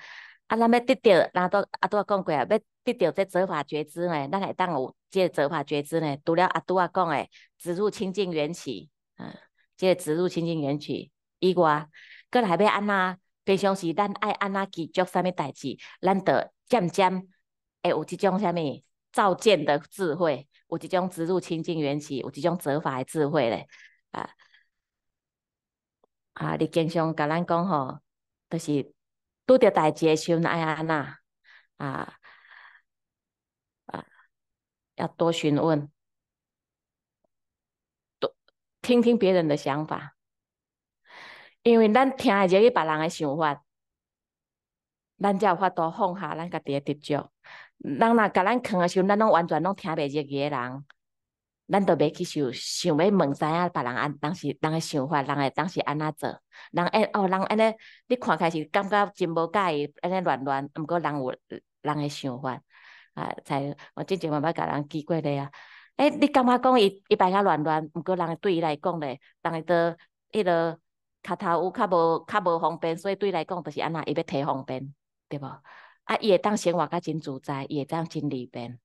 A: 啊，咱要得到，阿都阿都啊讲过啊，要得到这正法觉知呢，咱来当有这正法觉知呢。除了阿拄啊讲诶，植入清净缘起，嗯，这植入清净缘起以外，搁来要安那，平常时咱爱安那去做啥物代志，咱著渐渐会有即种啥物照见的智慧，有即种植入清净缘起，有即种正法的智慧咧，啊。啊，你经常甲咱讲吼，著是拄着代志诶时阵爱安那，啊啊，要多询问，多听听别人的想法，因为咱听会入去别人诶想法，咱则有法多放下咱家己诶执着。人若甲咱囥诶时阵，咱拢完全拢听袂入去诶人。咱都袂去想，想要问知影别人安当时人诶想法，人诶当时安怎做？人诶哦，人安尼，你看开始感觉真无介意，安尼乱乱。毋过，人有人诶想法，啊，才我渐渐慢慢甲人记过咧啊。欸，你感觉讲伊伊办较乱乱，毋过人对伊来讲咧，人在迄个脚头有较无较无方便，所以对伊来讲就是安那，伊要提方便，对无？啊，伊会当生活较真自在，伊会当真利便。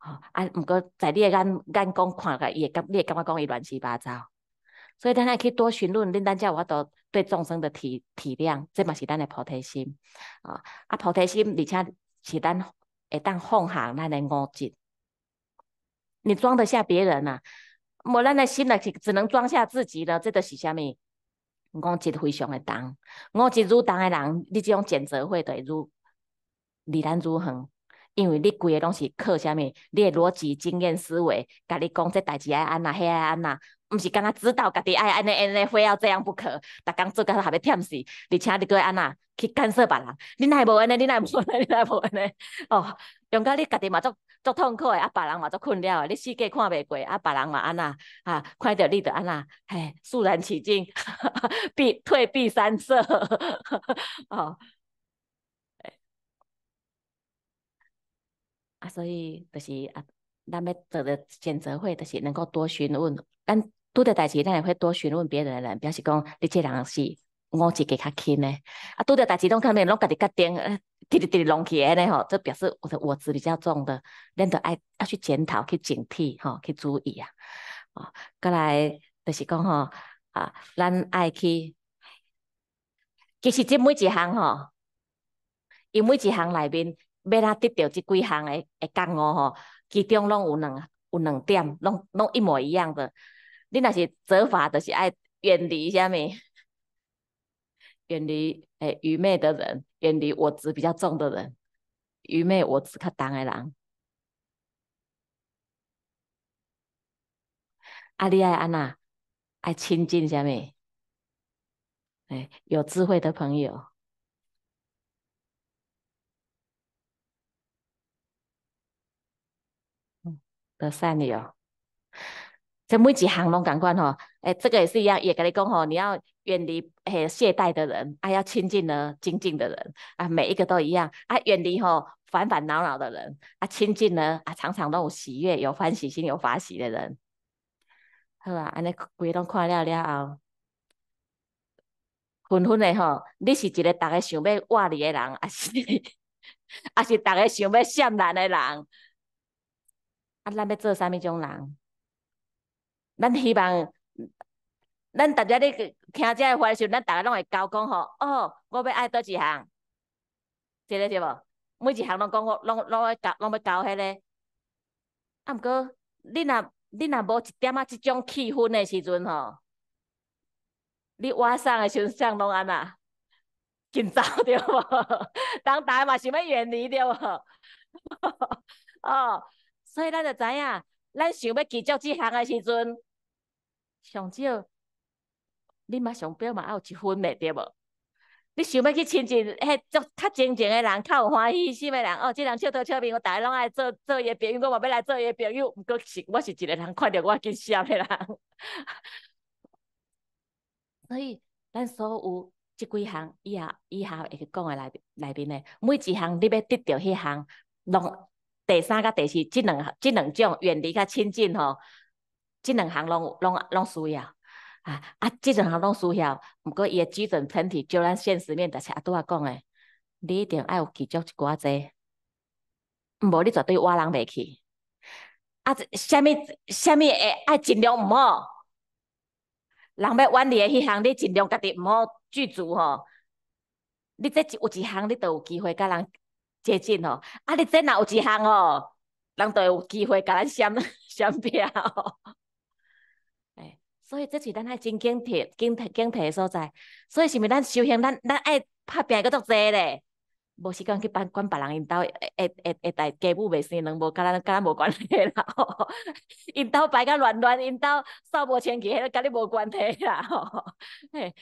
A: 哦，啊，毋过在你诶眼眼光看个，会感你会感觉讲伊乱七八糟，所以咱爱去多询问，恁咱才有法度对众生的体体谅，这嘛是咱诶菩提心啊。啊，菩提心，而且是咱会当放下咱诶五执。你装得下别人呐？无咱诶心呢，是只能装下自己了。这都是啥物？五执非常诶重，五执愈重诶人，你即种谴责会会愈离咱愈远。因为你规个拢是靠啥物？你诶逻辑、经验、思维，甲你讲这代志爱安哪，遐爱安哪，毋是敢若指导，家己爱安尼，安尼非要这样不可。逐工做个煞要忝死，而且你做安哪，去干涉别人，你会无安尼，你会无安尼，你会无安尼。哦，用到你家己嘛足足痛苦诶，啊，别人嘛足困扰诶。你世界看袂过，啊，别人嘛安哪，啊，看着你着安哪，嘿，肃然起敬，哈哈，避退避三舍，哈哈，啊，所以就是啊，咱要做的选择会，就是能够多询问。咱拄着代志，咱也会多询问别人，人表示讲，你这人是我质个较轻的，啊，拄着代志，拢看面，拢家己决定，直直直弄起来嘞，吼，这表示我的物质比较重的，恁著爱要去检讨，去警惕，吼，去注意啊。啊，再来就是讲吼，啊，咱爱去，其实这每一项吼，因每一项内面。要哪得到即几项诶诶感哦吼，其中拢有两有两点，拢拢一模一样的。你若是做法，就是爱远离虾米，远离诶愚昧的人，远离我执比较重的人，愚昧我执较重诶人。啊，你爱安那？爱亲近虾米？诶，有智慧的朋友。的善哦。这每一行拢感官吼，哎，这个也是一样，也跟你讲吼，你要远离诶懈怠的人，啊，要亲近呢精进的人，啊，每一个都一样，啊，远离吼烦烦恼恼的人，啊，亲近呢啊常常都有喜悦、有欢喜心、有法喜的人，好啊，安尼规拢看了了后，分分的吼，你是一个逐个想要活你的人，还是 还是逐个想要向难的人？啊！咱要做啥物种人？咱希望，咱逐家咧听这个话的时候，咱逐个拢会交讲吼，哦，我要爱倒一项，是嘞，是无？每一项拢讲，我拢拢要交，拢要交，迄个。啊，毋过，你若你若无一点啊即种气氛的时阵吼，你瓦丧的身上拢安那？紧张着无？当 大嘛，想要远离着无？哦。所以，咱就知影，咱想要记足即项诶时阵，上少你嘛上表嘛，还有一分诶，对无？你想要去亲近迄足较真正诶人，较有欢喜心诶人，哦，即人笑头笑面，我逐个拢爱做做伊诶朋友，我嘛要来做伊诶朋友。毋过是，我是一个人看着我心酸诶人。所以，咱所有即几项以后以后会去讲诶内内面诶，每一项，你要得到迄项，拢。第三甲第四，即两即两种，远离甲亲近吼，即两项拢拢拢需要啊。啊，即两项拢需要，毋过伊诶基准前提，照咱现实面，着是阿拄仔讲诶，你一定爱有记焦一寡者，无你绝对活人袂去。啊，啥物啥物会爱尽量毋好，人要远你诶迄项，你尽量家己毋好拒绝吼。你即一有一项，你都有机会甲人。接近哦，啊你真若有一项哦，人就有机会甲咱相相拼哦。哎，所以这是咱爱真警惕、警惕、警惕的所在。所以是毋是咱首先咱咱爱拍拼，够足济咧？无时间去帮管别人因兜，诶诶诶，代家务袂生，无甲咱甲咱无关系啦。因兜摆甲乱乱，因兜扫无清气，迄个甲你无关系啦。吼，嘿，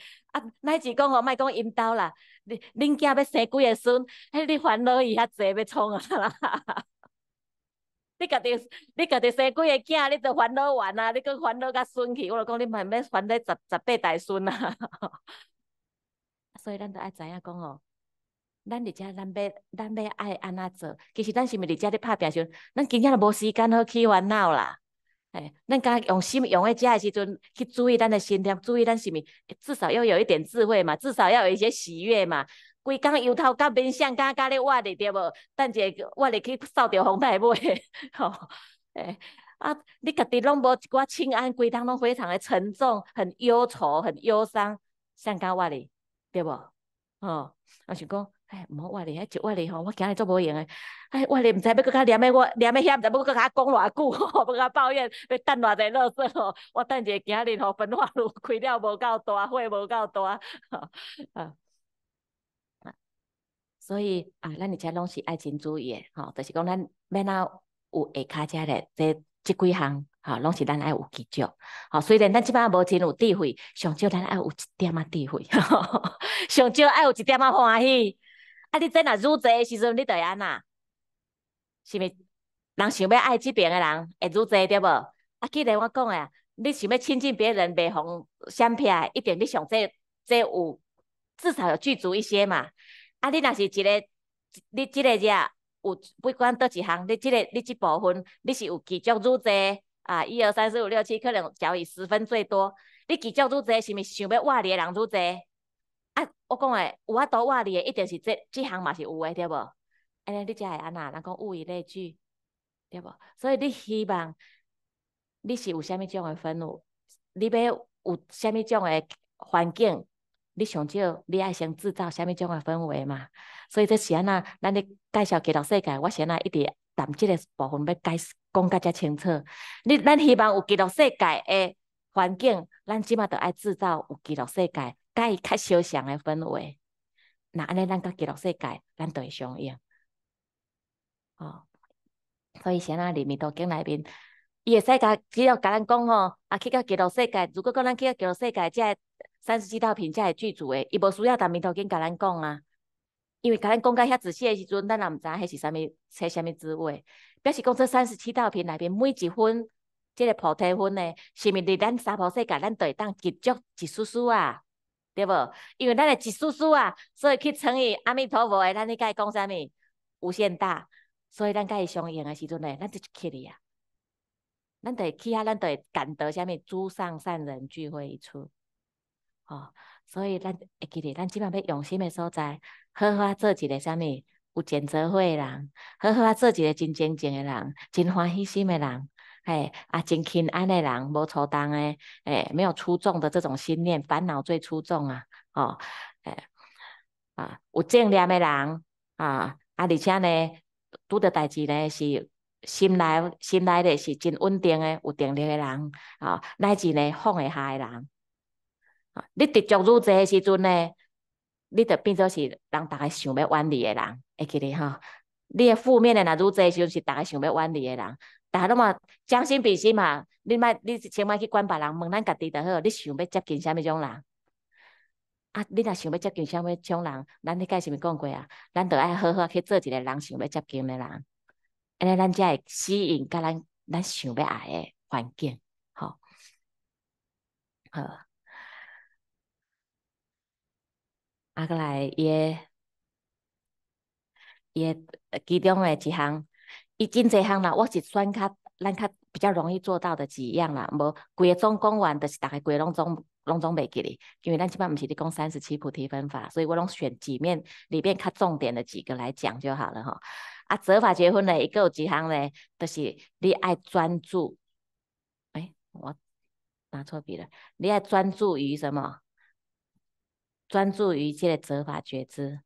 A: 乃至讲吼，莫讲引导啦，恁恁囝要生几个孙，迄你烦恼伊遐济，要创啊啦！你家己你家己生几个囝，你着烦恼完啊！你搁烦恼甲孙去，我着讲你慢慢烦恼十十八代孙啊！所以咱着爱知影讲吼，咱伫遮咱要咱要爱安怎做？其实咱是毋是伫遮咧拍拼时，咱今仔着无时间好去烦恼啦。哎，咱刚用心用在遮的时阵，去注意咱的心灵，注意咱是咪至少要有一点智慧嘛，至少要有一些喜悦嘛。规工油头到面倽敢敢咧活咧对无？等者我咧去扫着风太尾，吼，哎，啊，你家己拢无一寡清安，规工拢非常的沉重，很忧愁，很忧伤，倽敢活咧对无？哦，我想讲。哎，唔好话哩，哎，就话哩吼，我今日做无用诶。哎，话咧毋知要搁较黏诶，我黏遐，毋知要搁较讲偌久 吼，要甲抱怨，要等偌济啰嗦吼，我等者今日吼，焚化炉开了无够大，火无够大，啊。所以啊，咱而且拢是爱情主义吼，就是讲咱要哪有下骹遮咧，即即几项吼，拢是咱爱有执着，吼。虽然咱即摆无真有智慧，上少咱爱有一点仔智慧，上少爱有一点仔欢喜。你真若愈济诶时阵，你就会安那，是毋是？人想要爱即边诶人会愈济对无？啊，记咧我讲诶，你想要亲近别人，袂互相骗，一定你上这这有至少要具足一些嘛。啊，你若是一个，你即个只，有不管倒一项，你即个你即部分，你是有具足愈济啊，一二三四五六七，可能交易十分最多，你具足愈济，是毋是想要爱你诶人愈济？啊，我讲诶，有啊，度我伫诶，一定是即即项嘛是有诶，对无？安尼你才会安那，人讲物以类聚，对无？所以你希望，你是有啥物种诶氛围，你要有啥物种诶环境，你上少你爱先制造啥物种诶氛围嘛？所以即安尼，咱咧介绍记录世界，我先来一直谈即个部分要解讲较遮清楚。你咱希望有记录世界诶环境，咱即码着爱制造有记录世界。甲伊较相像诶氛围，那安尼咱甲极乐世界，咱就会相应。哦，所以先啊，里面道经内面，伊会使甲只要甲咱讲吼，啊去到极乐世界，如果讲咱去到极乐世界，即个三十七道品，即个聚组诶，伊无需要踮弥陀经甲咱讲啊。因为甲咱讲介遐仔细诶时阵，咱也毋知影迄是啥物，吃啥物滋味。表示讲这三十七道品内面每一分，即个菩提分诶，是毋是伫咱三步世界，咱都会当集聚一丝丝啊。对无？因为咱诶一丝丝啊，所以去称伊阿弥陀佛的，咱去甲伊讲啥物，无限大。所以咱甲伊相应诶时阵呢，咱就去哩啊。咱就会去啊，咱就会感得啥物，诸上善人聚会一处。哦，所以咱会去哩，咱即码要用心诶所在，好好啊做一个啥物，有见则会诶人，好好啊做一个真虔诚诶人，真欢喜心诶人。哎，啊，真轻安诶人无错东诶，哎，没有出众的这种心念，烦恼最出众啊，哦，哎，啊，有正念诶人，啊，啊，而且呢，拄着代志呢是心内心内咧是真稳定诶，有定力诶人，啊，乃至呢放会下诶人，啊，你执着愈济诶时阵呢，你就变做是人逐个想要远你诶人，会记咧吼，你诶负面诶若愈时阵是逐个想要远你诶人。啊，咾嘛，将心比心嘛。你莫，你千万去管别人，问咱家己就好。你想欲接近啥物种人？啊，你若想要接近啥物种人，咱个是毋是讲过啊，咱着爱好好去做一个人想要接近的人，安尼咱才会吸引甲咱咱想要爱诶环境，吼。好，啊，过来，伊诶，伊诶，其中诶一项。伊真济项啦，我是算较咱较比较容易做到的几样啦，无规个总讲完，就是大概个拢总拢总袂记哩，因为咱即摆毋是咧讲三十七菩提分法，所以我拢选几面里边较重点的几个来讲就好了吼。啊，责法结婚嘞，一共有几项嘞？就是你爱专注，诶，我拿错笔了，你爱专注于什么？专注于一的责法觉知。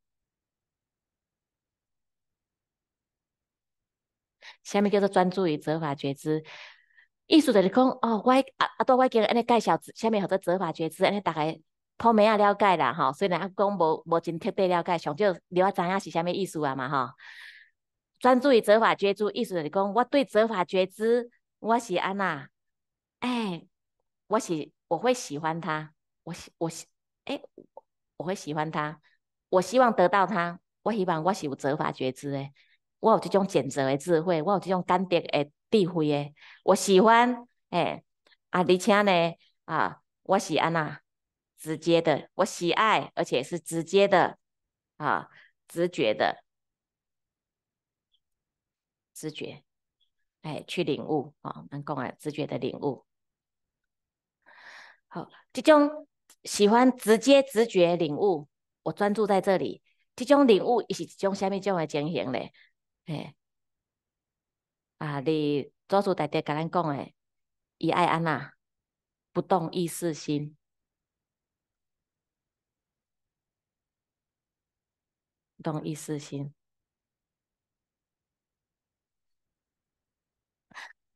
A: 虾米叫做专注于责法觉知？意思就是讲，哦，我啊啊，多，我今日安尼介绍之，虾米叫做觉法觉知？安尼大个普遍啊了解啦，吼，虽然讲无无真彻底了解，上少你我知影是虾米意思啊嘛，吼。专注于责法觉知，意思就是讲，我对责法觉知，我是安那，哎，我是我会喜欢他，我喜我喜，哎，我会喜欢他，我希望得到他，我希望我是有责法觉知诶。我有这种简择的智慧，我有这种干爹的智慧的。我喜欢，哎，啊，而且呢，啊，我喜安娜，直接的，我喜爱，而且是直接的，啊，直觉的，直觉，哎，去领悟，啊，能够啊直觉的领悟。好，这种喜欢直接直觉领悟，我专注在这里。这种领悟也是种下面种的情形咧？嘿，啊，你祖师大德甲咱讲诶，伊爱安那，不动一思心，动一思心。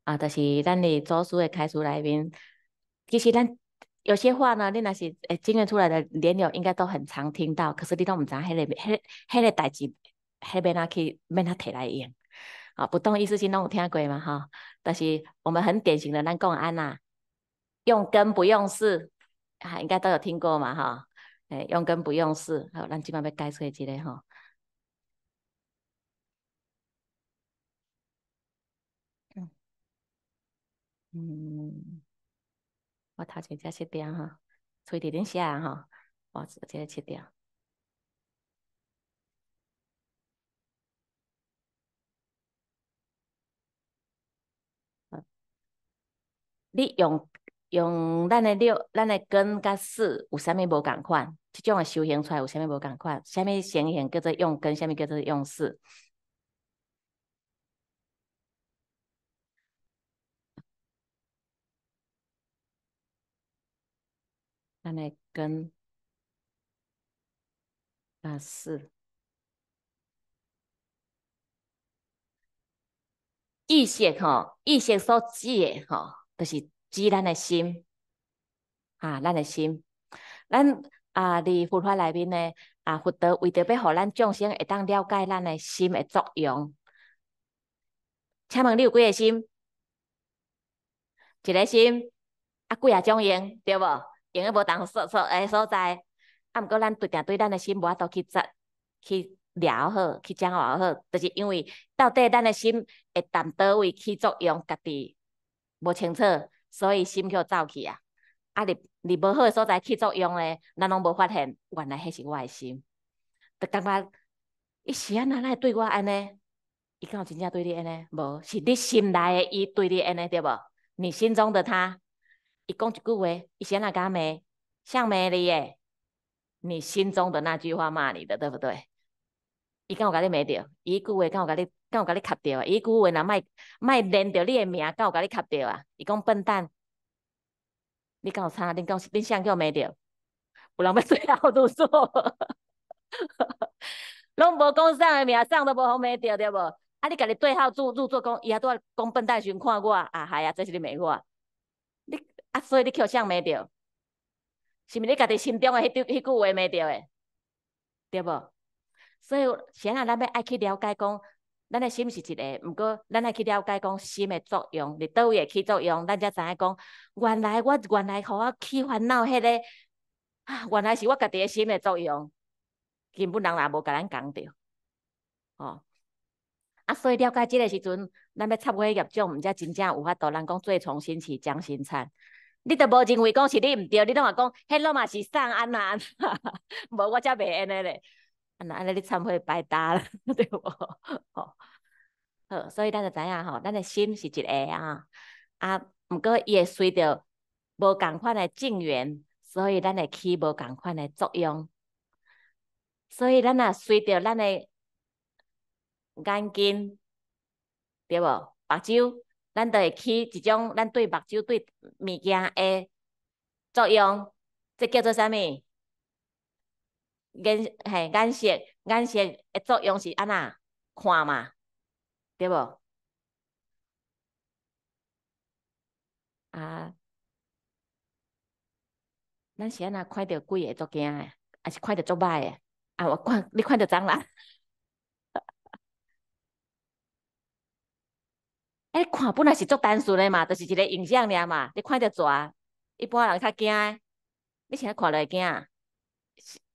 A: 啊，就是咱的祖师的开书内面，其实咱有些话呢，恁若是诶，真诶出来的年友应该都很常听到，可是你拢毋知迄个、迄迄个代志。迄边拿去，没拿摕来用，啊，不懂意思拢弄听过嘛哈？但是我们很典型的，咱讲安呐，用根不用事，啊，应该都有听过嘛哈？诶，用根不用事，好，咱即摆要解出一个吼。嗯，我头前只七点哈，吹点点下哈，我直接七条。你用用咱的六、咱的根甲四有啥物无共款？即种的修行出来有啥物无共款？啥物显现叫做用根？啥物叫做用四？咱的根甲四意识吼，意识所指嘅吼。就是指咱诶心啊，咱诶心，咱啊，伫佛法内面呢啊，佛陀为着要互咱众生会当了解咱诶心诶作用。请问你有几个心？一个心，啊，几啊种用，对无？用个无同所在。啊，毋过咱对定对咱诶心无法度去执、去疗好、去掌握好，著是因为到底咱诶心会当叨位起作用，家己。无清楚，所以心就走去啊！啊，你你无好的所在起作用咧，咱拢无发现，原来迄是我诶心，就感觉伊是安怎来对我安尼？伊敢有真正对你安尼？无，是你心内诶伊对你安尼，对无？你心中的他，伊讲一句话，伊是安那讲骂，像骂你诶，你心中的那句话骂你的，对不对？伊敢有甲你骂着？伊句话敢有甲你敢有甲你卡着啊？伊句话若卖卖连着你诶名，敢有甲你卡着啊？伊讲笨蛋，你有差，恁够恁向叫骂着，有人要最后入座，哈 拢无讲啥个名啥都无好骂着，对无？啊，你家己对号入入座讲，伊还拄讲笨蛋时阵看我，啊嗨啊，这是你骂我，你啊，所以你扣啥骂着，是毋是你家己心中诶迄句迄句话骂着诶？对无？所以，先啊，咱要爱去了解讲，咱的心是一个。毋过，咱爱去了解讲心诶作用，伫倒位会起作用，咱则知影讲，原来我原来互我起烦恼迄个，啊，原来是我家己诶心诶作用，根本人也无甲咱讲着，吼。啊，所以了解即个时阵，咱要插过业种，毋则真正有法度咱讲做从新起，将心菜。你都无认为讲是你毋对，你拢话讲，迄落嘛是送安那安 无我则袂安尼嘞。啊，那安尼你参拜白搭了，对无？好，所以咱就知影吼？咱的心是一个啊，啊，毋过伊会随着无共款的境缘，所以咱会起无共款的作用。所以咱啊随着咱的眼睛，对无？目睭，咱就会起一种咱对目睭对物件的作用，这叫做啥物？眼，嘿，眼色眼色诶作用是安那，看嘛，对无？啊，咱是安那看着鬼会作惊诶，还是看着作歹诶，啊我看，你看着蟑螂。哎，看本来是做单纯诶嘛，就是一个影像尔嘛。你看着蛇，一般人较惊诶，你先看落会惊。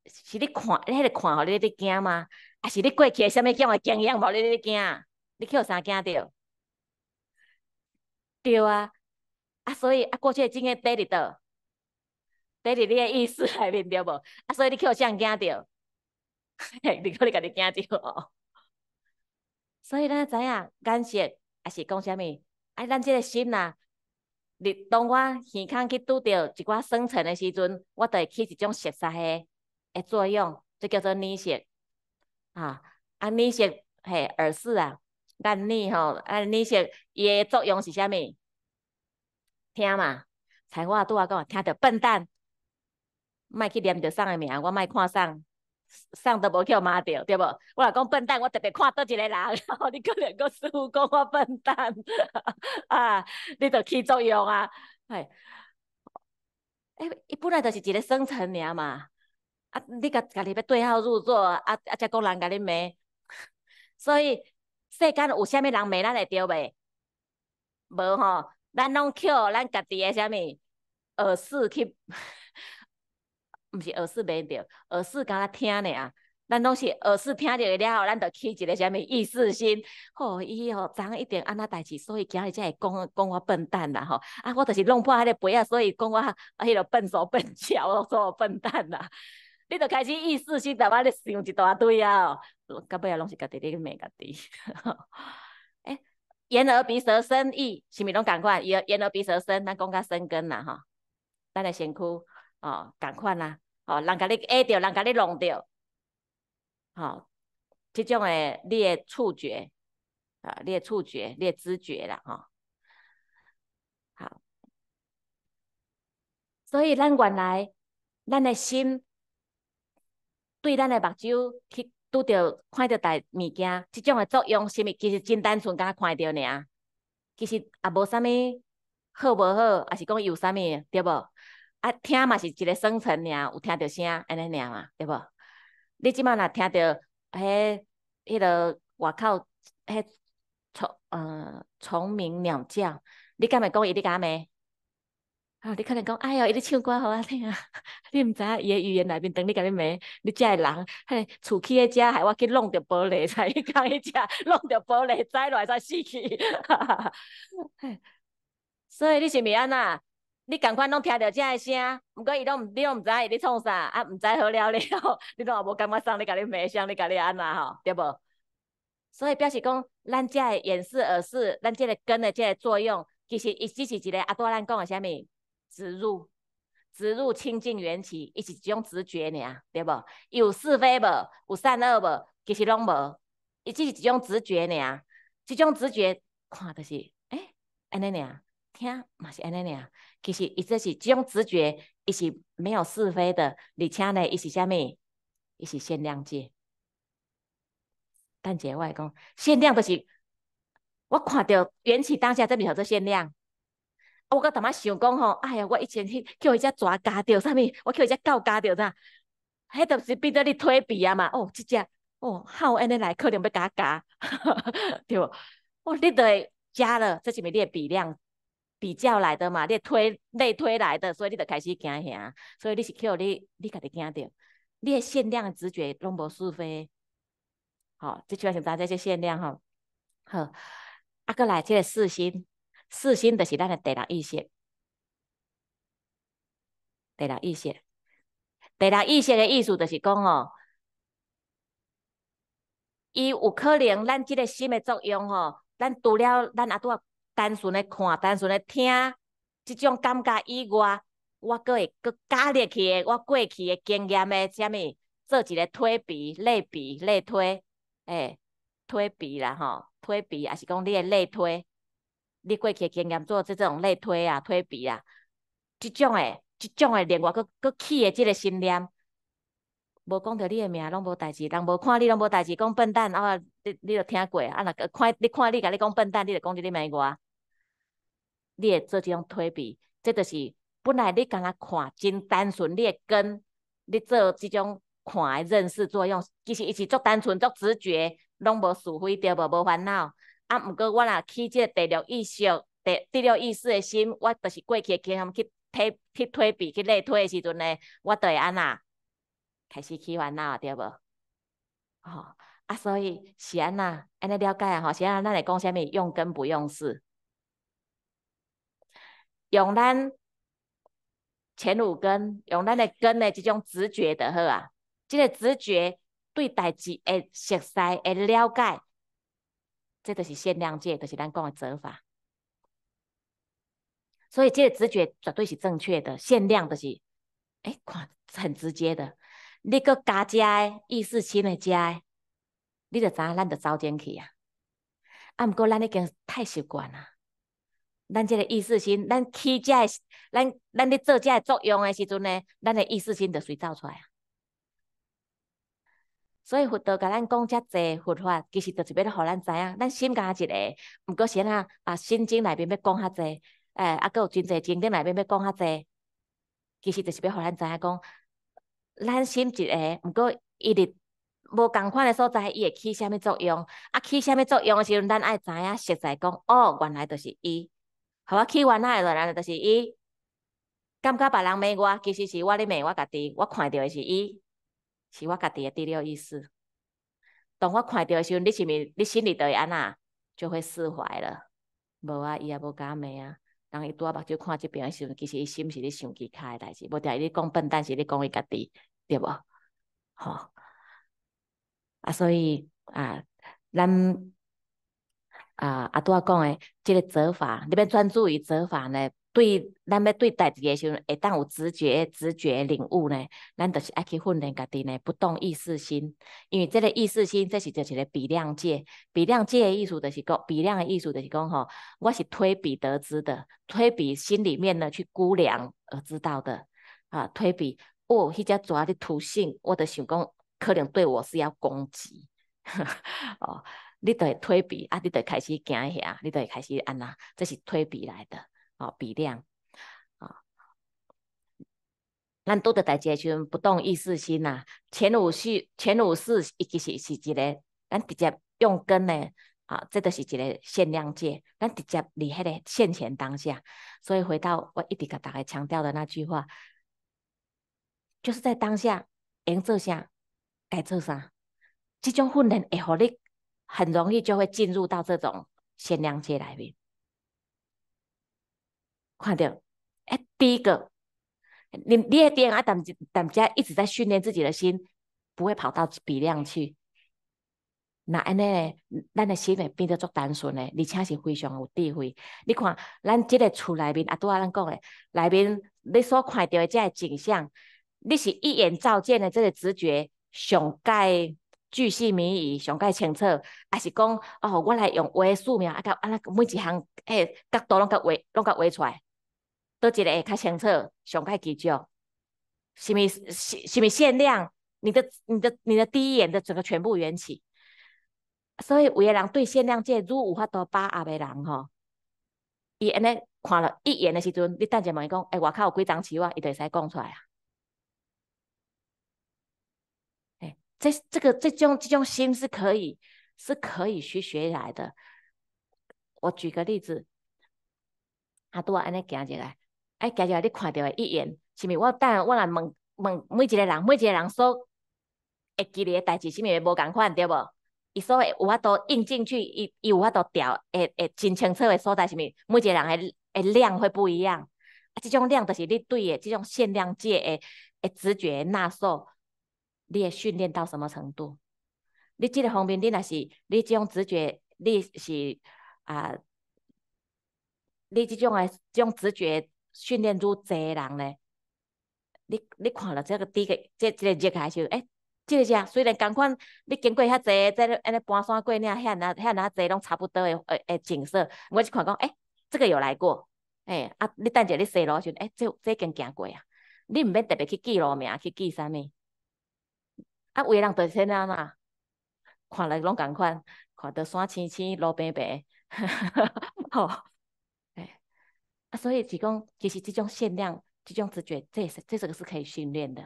A: 是你看，你迄个看，互你伫惊吗？啊，是你过去个啥物惊，互惊伊，无你伫惊，你去互啥惊着？对啊，啊，所以啊，过去个真诶缀伫倒，缀伫你诶意思内面着无？啊，所以你去互啥人惊着？嘿，如果咧家己惊着，所以咱知影，感谢，啊是讲啥物？啊，咱即个心啦，你当我耳康去拄着一寡生存诶时阵，我就会起一种熟悉诶。的作用，就叫做逆穴，啊，啊逆穴，嘿，耳饰啊，按逆吼，啊逆袭，伊诶作用是啥物？听嘛，才我拄啊讲，听到笨蛋，莫去念着上个名，我莫看上，上都无叫骂着，对无？我若讲笨蛋，我特别看到一个人，然后你可两个似乎讲我笨蛋，啊，你着起作用啊，嘿，哎，伊本来着是一个生成名嘛。啊！你甲家己要对号入座，啊啊！才个人甲你骂，所以世间有啥物人骂咱会着袂？无吼，咱拢捡咱家己诶啥物耳屎去，毋是耳屎骂着，耳屎敢若听尔。啊！咱拢是耳屎听着了后，咱着起一个啥物意思心，吼伊吼怎一定安那代志？所以今日才会讲讲我笨蛋啦吼！啊，我着是弄破迄个杯啊，所以讲我迄 个笨手笨脚，所以笨蛋啦。你著开始意识性，逐摆咧想一大堆啊，到尾啊，拢是家己在骂家己。哎，掩耳鼻舌身意，是咪拢共款？掩掩耳鼻舌身，咱讲较生根啦，吼，咱诶先去哦，共款啦，哦，人甲你 A 着，人甲你弄着，吼，即种你诶触觉，啊，诶触觉，诶知觉啦，吼、好，所以咱原来咱的心。对咱诶目睭去拄着看着代物件，即种诶作用是毋？其实真单纯，甲看着尔。其实也无啥物好无好，也是讲有啥物，对无？啊，听嘛是一个生成尔，有听着声安尼尔嘛，对无？你即满若听着迄迄个外口迄虫，嗯，虫鸣鸟叫，你敢会讲伊你干咩？啊！你可能讲，哎哟，伊咧唱歌好啊，听啊！你毋知影伊诶语言内面等你甲你骂，你遮诶人，迄个厝起诶遮，害我去弄着玻璃 才伊讲伊遮弄着玻璃栽落才死去，所以你是咪安那？你共款拢听着遮诶声，毋过伊拢毋，你拢毋知伊咧创啥，啊毋知好了了，你拢也无感觉伤你甲你骂，啥，你甲你安那吼，对无？所以表示讲，咱遮诶掩饰耳饰，咱遮个根诶遮个作用，其实伊只是一个。阿多咱讲诶啥物？植入，植入清净缘起，伊是一种直觉尔，对无？伊有是非无，有善恶无，其实拢无，伊只是一种直觉尔。即种直觉看着是，诶安尼尔，听嘛是安尼尔。其实，伊这是即种直觉，伊是没有是非的。而且呢，伊是啥物？伊是限量界。但姐外讲限量就是我看着缘起当下这里头做限量。我搁淡仔想讲吼，哎呀，我以前去去迄只蛇咬着啥物，我去迄只狗咬着啥，迄著时变做你推避啊嘛。哦，即只，哦，好安尼来，可能要咬咬，对无？哦，你著会加了，这是咪你诶比量比较来的嘛？你推内推来的，所以你著开始惊遐，所以你是去你，你家己惊着，你善限量直觉拢无是非，好，即就要请大家去限量吼，好，啊，搁来即个四心。四心就是咱的第六意识，第六意识，第六意识个意思就是讲哦，伊有可能咱即个心的作用哦，咱除了咱啊拄单纯个看、单纯个听即种感觉以外，我阁会阁加入去的，我过去的经验的啥物，做一个推比、类比、类推，诶，推比啦吼，推比，也是讲你的类推。你过去经验做即种类推啊、推比啊，即种诶、即种诶，另外佫佫起诶，即个信念，无讲着你诶名，拢无代志，人无看你拢无代志，讲笨蛋，啊，你你着听过啊？若看你看你，甲你讲笨蛋，你着讲你骂我，你会做即种推比，即着是本来你敢若看真单纯，你跟你做即种看诶认识作用，其实伊是足单纯足直觉，拢无是非，对无？无烦恼。啊，毋过我若起即个第六意识，第第六意识的心，我就是过去经验去推去推比去类推的时阵呢，我就会安那开始起烦恼，对无？哦，啊，所以是安那安尼了解啊，吼，安以咱来讲啥物用根不用事，用咱前五根，用咱的根的即种直觉就好啊，即个直觉对代志会熟悉会了解。这个是限量界，就是咱讲的折法。所以这个直觉绝对是正确的，限量就是，哎，看很直接的。你搁加遮的意识心的遮个，你知影咱著走进去啊？啊，毋过咱已经太习惯啊。咱即个意识心，咱起遮咱咱咧做遮作用诶时阵呢，咱诶意识心就随走出来。所以佛陀甲咱讲遮济佛法，其实就是要互咱知影，咱心肝一个。毋过先啊，啊，心经内面要讲较济，诶，抑阁有真济经典内面要讲较济。其实就是要互咱知影，讲咱心一个，毋过伊伫无共款诶所在，伊会起啥物作用？啊，起啥物作用诶时阵，咱爱知影，实在讲，哦，原来着是伊，互我起原啊个原来着是伊。感觉别人骂我，其实是我咧骂我家己，我看着诶是伊。是我家己的第六意思。当我看到个时候，你是咪，你心里就会安那，就会释怀了。无啊，伊也无敢骂啊。人伊拄啊目睭看即边的时候，其实伊心是咧想其他诶代志。无定伊咧讲笨蛋，是咧讲伊家己，对无？吼。啊，所以啊，咱啊啊拄啊讲诶，即个做法，你欲专注于做法呢？对，咱要对待个时阵会当有直觉、直觉领悟呢。咱就是爱去训练家己呢，不动意识心。因为这个意识心，这是就是一个比量界。比量界诶意思就是讲，比量诶意思就是讲，吼，我是推比得知的，推比心里面呢去估量而知道的啊。推比，哦，迄只蛇的土性，我着想讲，可能对我是要攻击。哦，你着会推比，啊，你着开始惊遐，你着会开始安那，这是推比来的。好，比量啊！咱都得大家去不动意识心呐。前五世前五世一个是是一个，咱直接用根诶。啊，这都是一个限量界，咱直接离迄个现前当下。所以回到我一直甲大家强调的那句话，就是在当下，应做啥该做啥，这种训练会互你很容易就会进入到这种限量界里面。看到，哎，第一个，你你的店啊，逐们逐们家一直在训练自己的心，不会跑到鼻梁去。那安尼，咱的心会变得足单纯的，而且是非常有智慧。你看，咱即个厝内面啊，拄仔咱讲的，内面你所看到个景象，你是一眼照见的，这个直觉，上盖巨细名言，上盖清楚，也是讲哦，我来用画素描啊，甲啊，咱每一项诶角度拢甲画，拢甲画出来。都一个会较清楚，上较聚焦，是毋是是是限量？你的你的你的第一眼的整个全部缘起，所以有个人对限量界如有法度把握的人吼，伊安尼看了一眼的时阵，你等者问伊讲，哎，外口有几张起话，伊就使讲出来啊。哎，这这个这种这种心是可以是可以学学来的。我举个例子，阿多安尼行日来，哎，假如你看到的一眼，是咪？我等我来问问每一个人，每一个人所会记哩个代志，是咪无共款，对无？伊所会有法度印进去，伊伊有法度调，诶诶，真清楚的所在，是咪？每一个人的诶量会不一样，啊，即种量就是你对的即种限量界的诶直觉纳受，你会训练到什么程度？你即个方面，你若是你即种直觉，你是啊，你即种的即种直觉。训练愈济人咧，你你看到这个第个，这即个日开始，哎，这个啥？虽然共款，你经过遐济，再安尼搬山过，尔遐那遐那济拢差不多诶诶景色，我就看讲，哎，这个有来过，诶啊，你等者你细路时阵，哎，这这已经行过啊，你毋免特别去记路名，去记啥物，啊，有诶人就迄那嘛，看咧，拢共款，看到山青青，路平平，吼。啊，所以是讲，其实这种限量、这种直觉，这、这这个是可以训练的。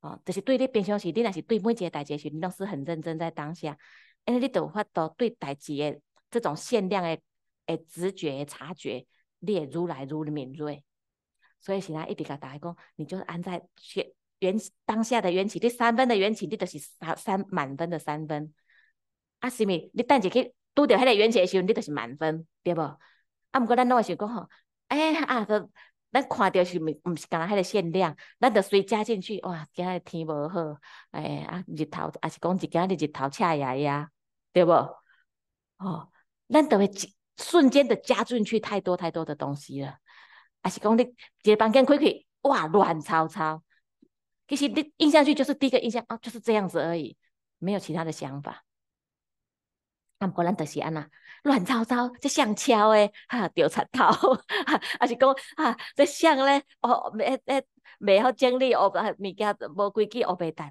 A: 哦，就是对你，平常时你若是对每一个件大时，你拢是很认真在当下，因为你有发到对代志的这种限量的诶直觉察觉，你会如来如敏锐。所以是在一直甲大家讲，你就安在缘当下的缘起，你三分的缘起，你就是三三满分的三分。啊，是咪？你等一下去拄着迄个缘起的时，候，你就是满分，对无？啊，毋过咱拢会想讲吼。哎啊，都咱看着是唔毋是干嘞？迄个限量，咱就随加进去。哇，今日天无好，哎，啊，日头也是讲一今日头赤呀呀，对不？哦，咱就会瞬间的加进去太多太多的东西了。也是讲你一个房间开开，哇，乱糟糟。其实你印象去就是第一个印象啊，就是这样子而已，没有其他的想法。啊，不，咱都是安那。乱糟糟，即像敲诶，哈掉斧头，啊是讲啊，即像咧哦，未、诶，袂晓整理哦，物件无规矩哦，白得。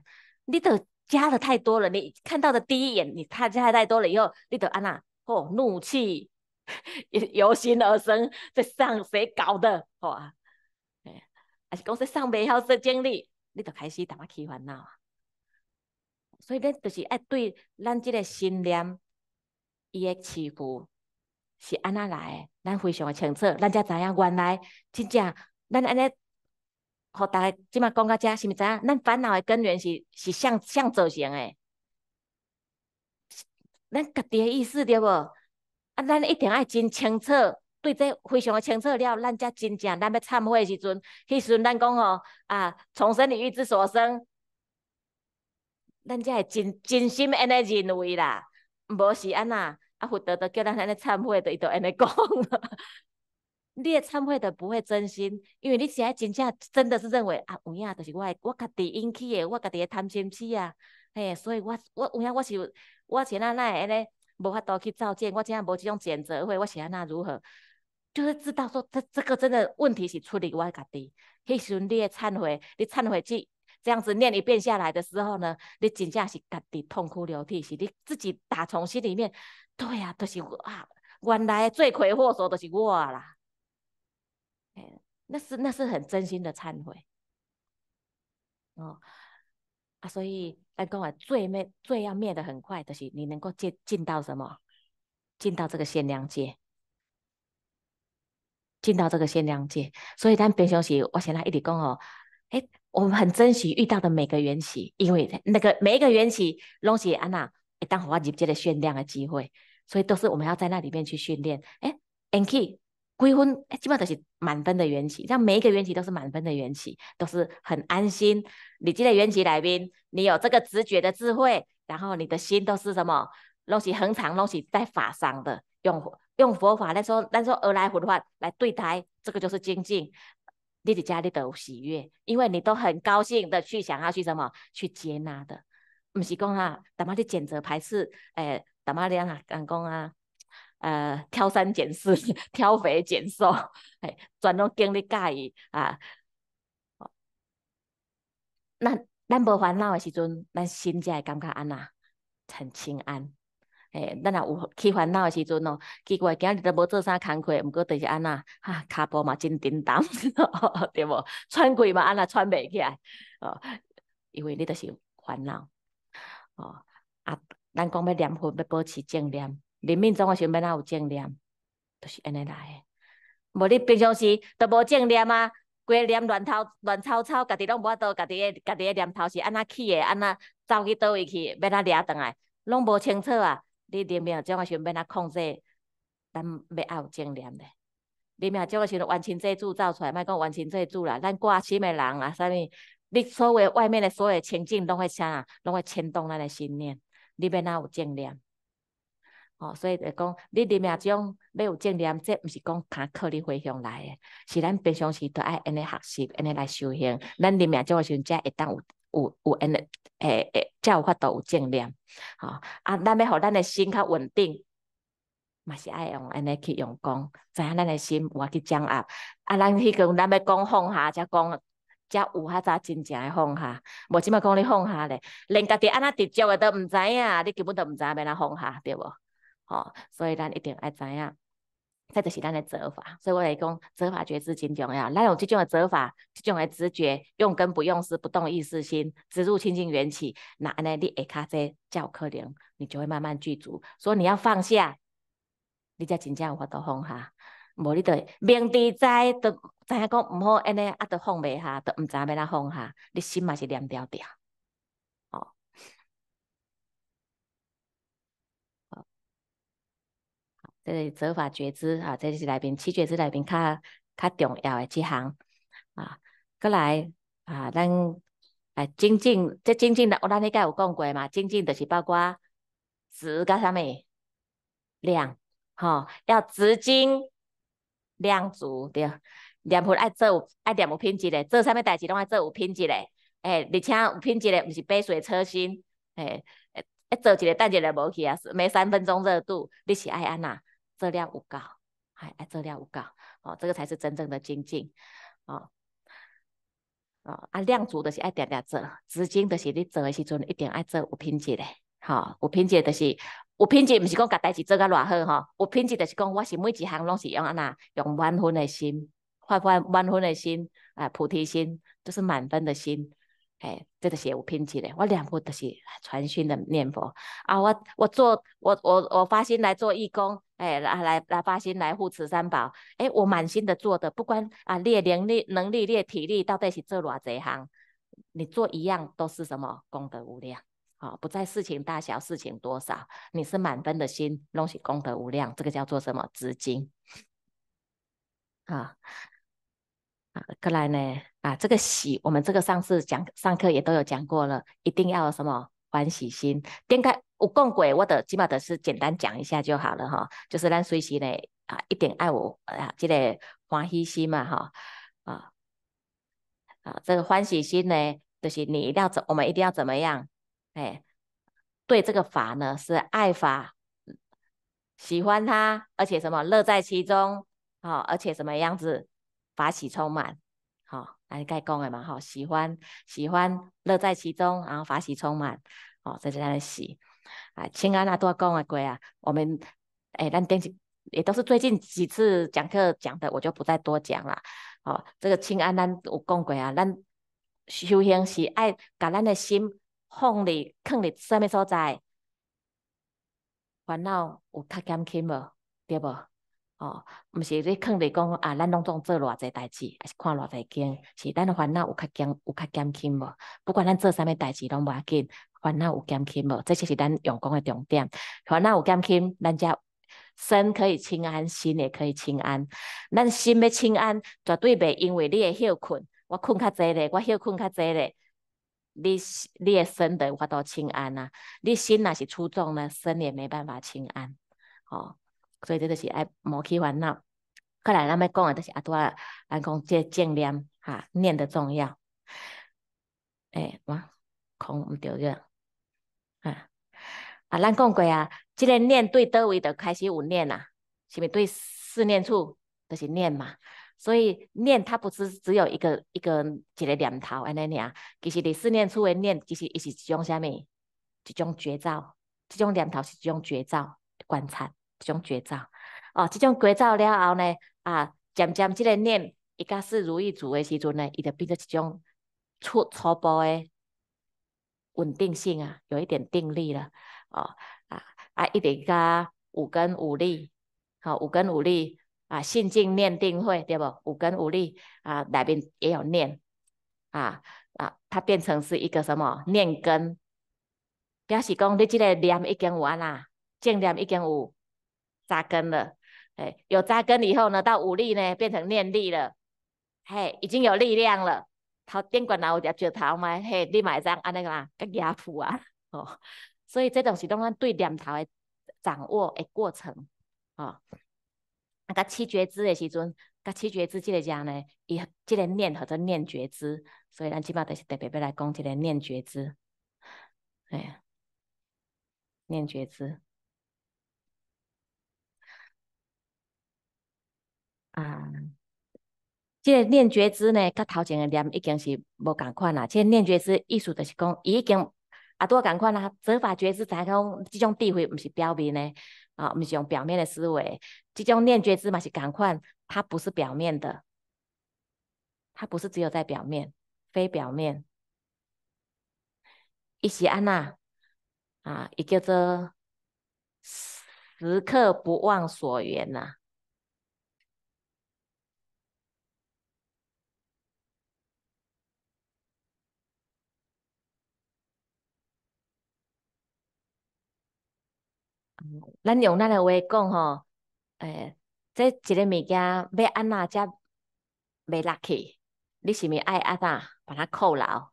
A: 你着加了太多了，你看到的第一眼，你太加太多了以后，你着安那，吼怒气 由心而生，即像谁搞的，吼啊？诶，啊是讲这像袂晓说整理，你着开始淡仔气烦恼。所以咱着是爱对咱即个信念。伊诶欺负是安那来诶？咱非常诶清楚，咱才知影原来真正咱安尼，互逐个即马讲到遮，是毋是？知影咱烦恼诶根源是是向向造成诶，咱家己诶意思对无？啊，咱一定爱真清楚，对这非常诶清楚了，咱才真正咱要忏悔诶时阵，迄时阵咱讲吼啊，重生你欲知所生，咱则会真真心安尼认为啦。无是安那，啊佛陀都叫咱安尼忏悔，就伊就安尼讲。你诶忏悔都不会真心，因为你是安真正真的是认为啊有影，就是我我家己引起诶我家己诶贪心起啊。嘿，所以我我有影我是，我是安那安尼，无法度去照见，我现在无这种谴责话，我是安那如何？就是知道说，这这个真的问题是出在我家己。迄时阵你诶忏悔，你忏悔去。这样子念一遍下来的时候呢，你真正是家己痛哭流涕，是你自己打从心里面，对啊，都是我，原来罪魁祸首都是我啦。哎，那是那是很真心的忏悔。哦，啊，所以咱讲啊，罪灭最要灭的很快，就是你能够进进到什么？进到这个限量界，进到这个限量界。所以咱平常时，我现在一直讲哦，哎。我们很珍惜遇到的每个缘起，因为那个每一个缘起，拢喜安娜，一旦好啊，直接的训练的机会，所以都是我们要在那里面去训练。哎，NK 归婚，哎，基本上都是满分的缘起，让每一个缘起都是满分的缘起，都是很安心。你进来缘起来宾，你有这个直觉的智慧，然后你的心都是什么？龙喜恒常，龙喜在法上的，用用佛法来说，来说而来佛法来对待，这个就是精进。你在家里都喜悦，因为你都很高兴的去想要去什么去接纳的，不是讲啊，他妈的谴择排斥，诶，他妈的啊，讲讲啊，呃，挑三拣四，挑肥拣瘦，哎，全拢经历介意啊。那咱无烦恼的时阵，咱心就会感觉安那，很清安。诶，咱也有去烦恼诶时阵哦，奇怪，今日都无做啥工课，毋过就是安那，哈，骹步嘛真颠荡，对无？喘气嘛安那喘袂起来，哦，因为你就是烦恼，哦，啊，咱讲要念佛，要保持正念，人面总诶时阵要哪有正念？就是安尼来诶。无你平常时都无正念啊，规念乱透乱吵吵，家己拢无法度，家己诶家己诶念头是安那起诶，安那走去倒位去，要哪掠倒来，拢无清楚啊！你人命种个时阵要哪控制？咱要爱有正念嘞。人命种个时阵，完全这主走造出来，莫讲完全这主啦。咱挂心诶人啊，啥物？你所谓外面的所诶情境，拢会啥？啊，拢会牵动咱的心念。你要哪有正念？哦，所以就讲，你人命种要有正念，这毋是讲靠你回向来诶，是咱平常时都爱安尼学习，安尼来修行。咱人命种诶时阵，则会当有有有安尼。诶诶，才有法度有正念，吼！啊，咱要互咱诶心较稳定，嘛是爱用安尼去用功，知影咱诶心有法去掌握。啊，咱迄个咱要讲放下，则讲，则有较早真正诶放下。无即嘛讲你放下咧，连家己安那直接诶都毋知影，你根本都毋知要安怎放下，对无？吼！所以咱一定爱知影。这就是咱的折法，所以我来讲折法觉知真重要。咱用这种的折法，这种的直觉，用跟不用是不动意识心，植入清净缘起，那安尼，你一卡在有可能，你就会慢慢具足。所以你要放下，你才真正有法度放下。无你会明知知都知影讲毋好安尼，啊，都放袂下都毋知要怎放下，你心嘛是念牢牢。即个折法觉知啊，即是内边七觉知内边较较重要诶一项啊。过来啊，咱啊精进，即精进的，我咱迄前有讲过嘛，精进就是包括直甲啥物量，吼，要直精量足对。念何爱做爱念有品质诶，做啥物代志拢爱做有品质诶。诶，而且有品质诶，毋是杯水车薪。诶，一做一个等一下无去啊，没三分钟热度，你是爱安那？质量有够，还质量有够，哦，这个才是真正的精进哦啊！啊，量足的是爱点点做，资金的是你做的时阵，一定爱做有品质的。吼，有品质就是有品质，毋是讲家代志做甲偌好吼，有品质就是讲，我是每一项拢是用安哪用万分的心，发发万分的心啊，菩提心就是满分的心。哎，这个写我偏执嘞，我两部都是传讯的念佛啊，我我做我我我发心来做义工，哎，来来来发心来护持三宝，哎，我满心的做的，不管啊，练能力能力练体力，到底是做哪这一行，你做一样都是什么功德无量，好，不在事情大小，事情多少，你是满分的心，弄起功德无量，这个叫做什么资金啊？过来呢啊，这个喜，我们这个上次讲上课也都有讲过了，一定要什么欢喜心，点开有供鬼，我的，起码的是简单讲一下就好了哈，就是让随喜呢啊一点爱我啊，这个欢喜心嘛哈啊啊，这个欢喜心呢，就是你一定要怎，我们一定要怎么样哎，对这个法呢是爱法，喜欢它，而且什么乐在其中，好，而且什么样子？法喜充满，好，来盖讲诶嘛，好，喜欢，喜欢，乐在其中，然后法喜充满，好，在这里喜，啊，清安啊，多讲诶过啊，我们，诶，咱顶次也都是最近几次讲课讲的，我就不再多讲了，哦，这个清安咱有讲过啊，咱修行是爱把咱的心放伫放伫什么所在，烦恼有较减轻无？对无？哦，毋是你讲伫讲啊，咱拢总做偌侪代志，还是看偌侪经，是咱烦恼有较减，有较减轻无？不管咱做啥物代志，拢无要紧，烦恼有减轻无？这就是咱用功的重点。烦恼有减轻，咱则身可以清安，心也可以清安。咱心要清安，绝对袂因为你会休困，我困较济咧，我休困较济咧，你你的身就有法度清安啊，你心若是出众呢，身也没办法清安，哦。所以，这就是爱莫去烦恼。刚来咱要讲的，就是阿多安讲即个念哈念的重要。诶，我空毋对个，啊啊！咱讲过啊，即个念对叨位着开始有念啦？是毋是对思念处着是念嘛？所以念它不是只有一个一个一个念头安尼念。其实你思念处的念，其实伊是一种啥物？一种绝招，一种念头是一种绝招，观察。一种绝招，哦，即种绝招了后呢，啊，渐渐即个念，伊家是如意主的时阵呢，伊就变做一种粗粗暴的稳定性啊，有一点定力了，哦，啊啊，一叠加五根五力，好，五根五力，啊，信、静、念、定、慧，对无？五根五力，啊，内面也有念，啊啊，它变成是一个什么念根，表示讲你即个念已经有安啦，正念已经有。扎根了，哎，有扎根以后呢，到武力呢，变成念力了，嘿，已经有力量了。头电管拿有只脚头嘛，嘿，你买张安尼啦，甲牙土啊，哦，所以这种是讲咱对念头的掌握的过程，啊，甲七觉知的时阵，甲七觉知即个样呢？伊即个念或做念觉知，所以咱即码就是特别要来讲即个念觉知，哎，念觉知。啊，即、这念觉知呢，甲头前诶念已经是无共款啦。即、这念觉知意思就是讲，已经啊多共款啦。则法觉知才讲，即种智慧，毋是表面诶，啊毋是用表面的思维。即种念觉知嘛是共款，它不是表面的，它不是只有在表面，非表面。伊是安娜，啊，伊叫做时刻不忘所缘呐。咱用咱的话讲吼，诶，即一个物件要安那则袂落去，你是毋是爱安那把它扣牢？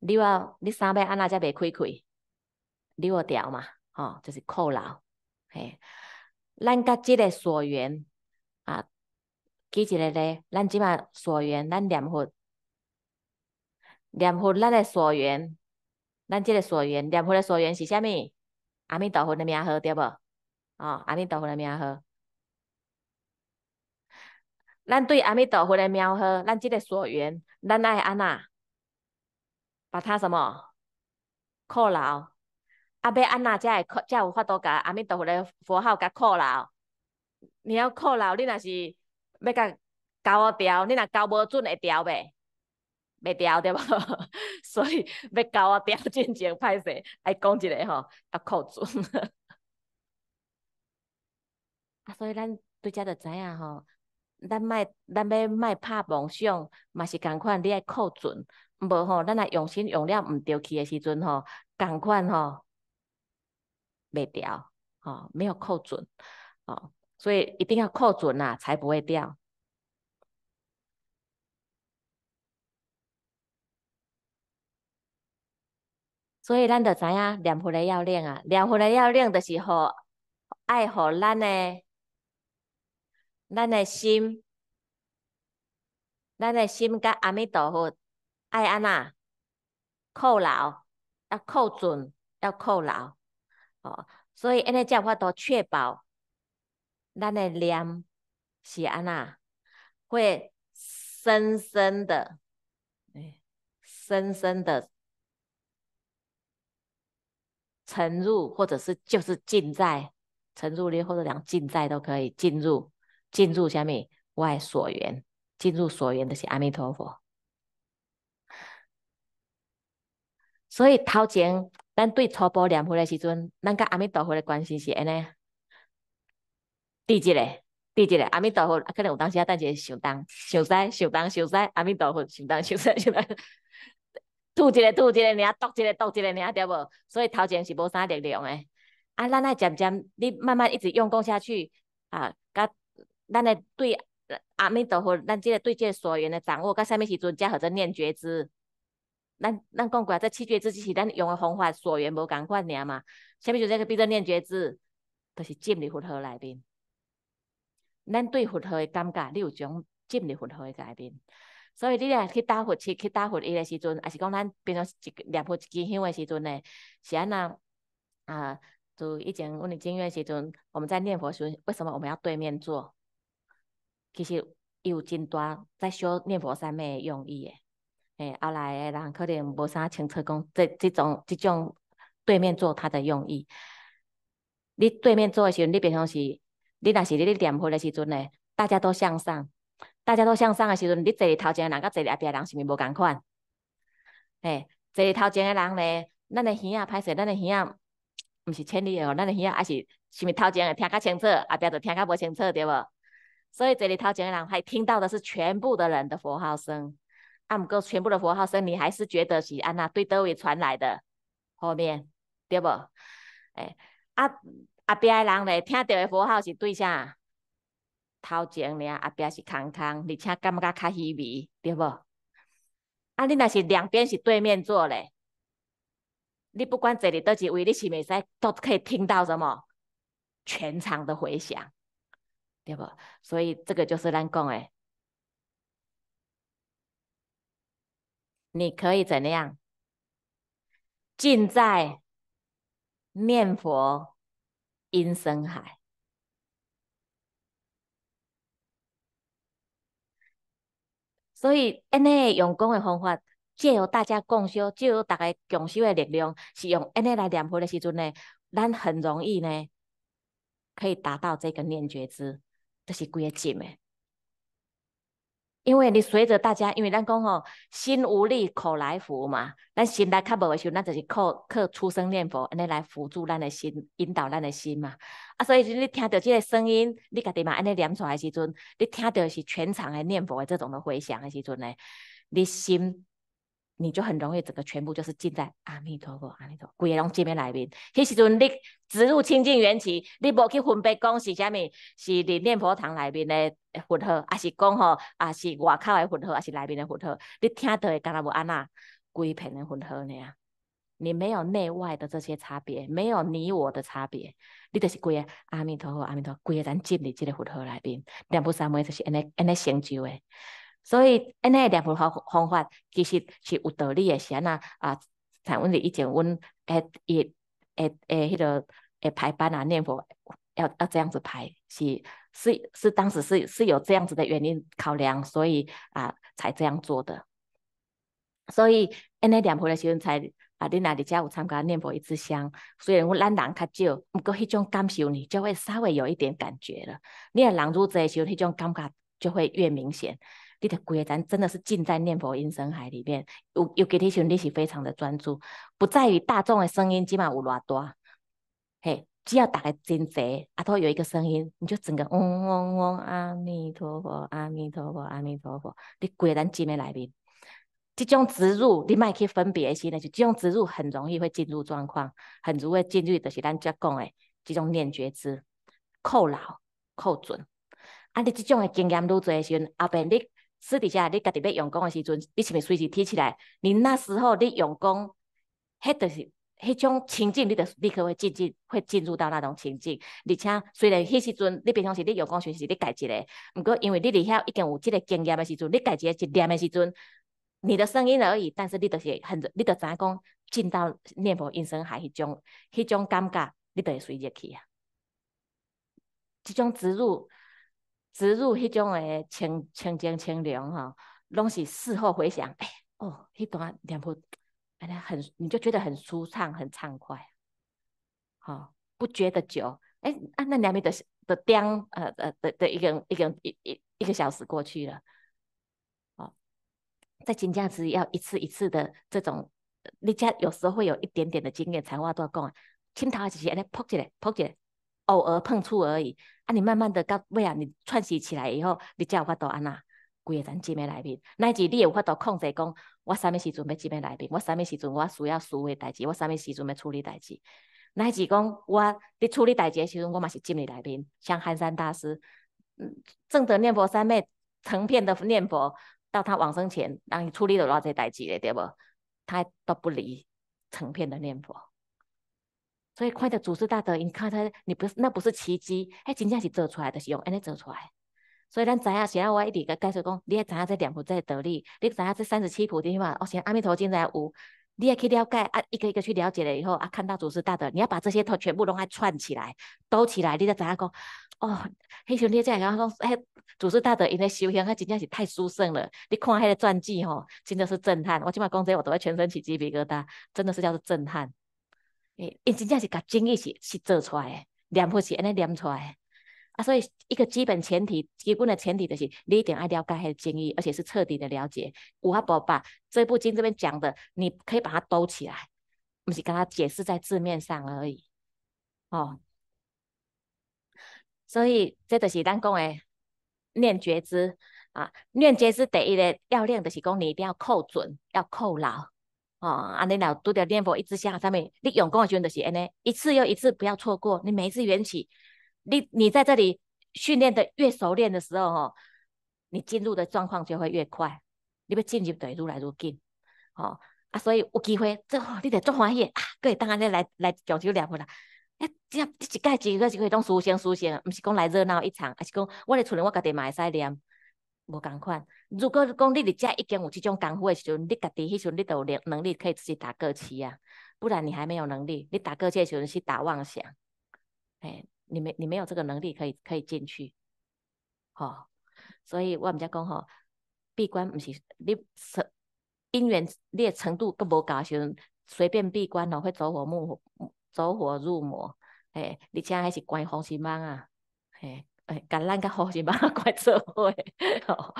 A: 你话你衫要安那则袂开开？你话掉嘛，吼，就是扣牢。嘿，咱甲即个所缘啊，记一个咧，咱即嘛所缘，咱念佛，念佛咱诶所缘，咱即个所缘，念佛诶所缘是啥物？阿弥陀佛的名号对无？哦，阿弥陀佛的名号，咱对阿弥陀佛的名号，咱即个所缘，咱爱安那，把它什么，犒牢。阿要安那才会，才有法度甲阿弥陀佛的佛号甲犒牢。你要犒牢，你若是要甲教调，你若交无准，会调袂？袂掉对无，所以要交我掉进前歹势，爱讲一个吼，要扣准。啊，所以咱对遮着知影吼，咱莫咱要莫拍梦想，嘛是共款，你爱扣准，无吼，咱若用心用了毋对去的时阵吼，共款吼，袂掉，吼没有扣准，哦，所以一定要扣准啊，才不会掉。所以，咱就知影念佛的要念啊！念佛的要念，就是互爱互咱的咱的心，咱的心甲阿弥陀佛爱安那，靠牢，要靠准，要靠牢。哦，所以安尼才法度确保咱的念是安那，会深深的，深深的。沉入，或者是就是浸在沉入里，或者两浸在都可以进入。进入下面外所缘，进入所缘的是阿弥陀佛。所以头前咱对初步念佛的时阵，咱跟阿弥陀佛的关系是安尼。第一个，第一个阿弥陀佛，可能有当时啊，等就会想东想西，想东想西，阿弥陀佛想东想西，想来。吐一个，吐一个，尔；，抖一个，抖一个，尔，对无？所以头前是无啥力量诶。啊，咱爱渐渐，你慢慢一直用功下去，啊，甲咱诶对阿弥陀佛，咱即个对个所缘诶掌握，甲啥物时阵才学着念觉知。咱咱讲过，这七觉知只是咱用诶方法，所缘无共款尔嘛。啥物时阵才去逼着念觉知，就是进入佛号内面。咱对佛号诶感觉，你有种进入佛号诶改变。所以你若去打佛去去打佛伊诶时阵，也是讲咱平常一念佛一支香诶时阵嘞，是安那啊？就以前我正月院时阵，我们在念佛时，阵，为什么我们要对面坐？其实伊有真大在修念佛三昧用意诶、哎，后来诶人可能无啥清楚，讲即即种即种对面坐它的用意。你对面坐诶时，阵，你平常是，你若是咧念佛诶时阵嘞，大家都向上。大家都向上的时阵，你坐伫头前的人甲坐伫后边的人是毋是无共款？嘿，坐伫头前的人咧，咱的耳啊歹势，咱的耳啊毋是千里哦，咱的耳啊还是是毋是头前的听较清楚，后壁就听较无清楚，对无？所以坐伫头前的人，还听到的是全部的人的佛号声，啊，毋过全部的佛号声，你还是觉得是安那对德位传来的后面，对无？诶，啊后边的人咧听到的佛号是对啥？头前俩，后壁是空空，而且感觉较虚微，对无？啊，你若是两边是对面坐咧，你不管坐伫倒一位，你是袂使都可以听到什么全场的回响，对无？所以这个就是咱讲的，你可以怎样，尽在念佛音声海。所以，安尼用讲的方法，借由大家共修，借由大家共修的力量，是用安尼来念佛的时阵呢，咱很容易呢，可以达到这个念觉知，就是规个静诶。因为你随着大家，因为咱讲吼，心无力口来扶嘛，咱心力较无的时候，咱就是靠靠出声念佛，安尼来辅助咱的心，引导咱的心嘛。啊，所以你听到这个声音，你家己嘛安尼念出来时阵，你听到是全场的念佛的这种的回响的时阵呢，你心。你就很容易，整个全部就是浸在阿弥陀佛、阿弥陀。个拢浸面里面，迄时阵你植入清净缘起，你无去分别讲是啥物，是伫念佛堂内面的佛号，还是讲吼，还是外口的佛号，还是内面的佛号？你听到诶敢若无安呐？规片的佛号呢？你没有内外的这些差别，没有你我的差别，你就是规个阿弥陀佛、阿弥陀。佛，规个咱浸伫这个佛号里面，两菩三们就是安尼安尼成就的。所以，安尼念佛方方法，其实是有道理个安啊。啊，像阮哋以前，阮诶，伊诶诶，迄个诶排班啊，念佛要要这样子排，是是是，当时是是有这样子的原因考量，所以啊，才这样做的。所以，安尼念佛的时阵，才啊，恁阿弟家有参加念佛一支香。虽然我咱人较少，不过迄种感受呢，就会稍微有一点感觉了。你的人的侪候，迄种感觉就会越明显。你的规咱真的是浸在念佛音声海里面，有有给提心，你是非常的专注，不在于大众的声音起码有偌大，嘿，只要打开真舌，阿托有一个声音，你就整个嗡嗡嗡，阿弥陀佛，阿弥陀佛，阿弥陀佛，你规咱浸面内面，即种植入你卖去分别诶时就即种植入很容易会进入状况，很容易进入就是咱即讲诶即种念觉知，扣牢扣准，啊，你即种诶经验愈侪诶时阵，后爸你。私底下，你家己要用功的时阵，你是不是随时提起来？你那时候你用功，迄就是迄种情境，你著立刻会进入，会进入到那种情境。而且，虽然迄时阵你平常时你用功学习，你家己个。毋过因为你伫遐已经有即个经验的时阵，你家己一念的时阵，你的声音而已，但是你著是很，你知影讲进到念佛音声海迄种，迄种感觉，你著会随入去啊，即种植入。植入迄种诶清清净清凉吼，拢是事后回想，哎哦，迄段脸部，安尼很，你就觉得很舒畅，很畅快，哦，不觉得久，哎啊，那两米的的掂，呃呃的的一个一个一一一个小时过去了，哦，在金价是要一次一次的这种，你家有时候会有一点点的经验，才话都讲，轻头就是安尼扑起来扑起来，偶尔碰触而已。啊，你慢慢的到尾啊，你串习起来以后，你才有法度安那规个层正面来面。乃至你有法度控制讲，我什么时阵要正妹来面，我什么时阵我需要输的代志，我什么时阵要处理代志。乃至讲我，你处理代志的时候，我嘛是正妹来面。像憨山大师，嗯，正德念佛三昧，成片的念佛，到他往生前，让你处理了多少代志嘞，对不？他都不离，成片的念佛。所以看到主师大德，你看他，你不，是那不是奇迹，迄真正是做出来的，是用安尼做出来所以咱知影，现在我一直个解释讲，你也知影这两部在得力，你知影这三十七部的嘛？哦，像《阿弥陀经》在有，你也去了解啊，一个一个去了解了以后啊，看到祖师大德，你要把这些头全部拢还串起来，兜起来，你才知影讲哦，嘿兄弟，这样讲说，哎，祖师大德，因的修行，他真正是太殊胜了。你看他个传记吼，真的是震撼，我起码讲这些，我都会全身起鸡皮疙瘩，真的是叫做震撼。诶，因真正是甲经义是是做出来诶，念佛是安尼念出来诶，啊，所以一个基本前提，基本的前提就是你一定要了解迄经义，而且是彻底的了解。我法伯把这部经这边讲的，你可以把它兜起来，毋是跟他解释在字面上而已，哦。所以这就是咱讲诶，念觉知啊，念觉知第一个要念，就是讲你一定要扣准，要扣牢。哦，啊，你了拄着念佛一直向上面，你用功的就就是安尼，一次又一次不要错过。你每一次缘起，你你在这里训练的越熟练的时候，吼，你进入的状况就会越快，你要进入于愈来愈紧。哦，啊，所以有机会，最好你得做欢喜啊，各会当安尼来来强求念佛啦。哎，这样一届一个就会当舒心舒心，毋是讲来热闹一场，而是讲我伫厝来我家己嘛会使念。无共款，如果讲你伫遮已经有即种功夫的时阵，你家己迄时阵你都有能能力可以自己打过去啊，不然你还没有能力，你打过去时阵是打妄想，哎，你没你没有这个能力可以可以进去，吼，所以我毋则讲吼闭关毋是你因缘你诶程度阁无够时阵，随便闭关吼会走火木走火入魔，哎，而且还是关风心盲啊，嘿。诶，甲咱甲好是把它关做伙，哦，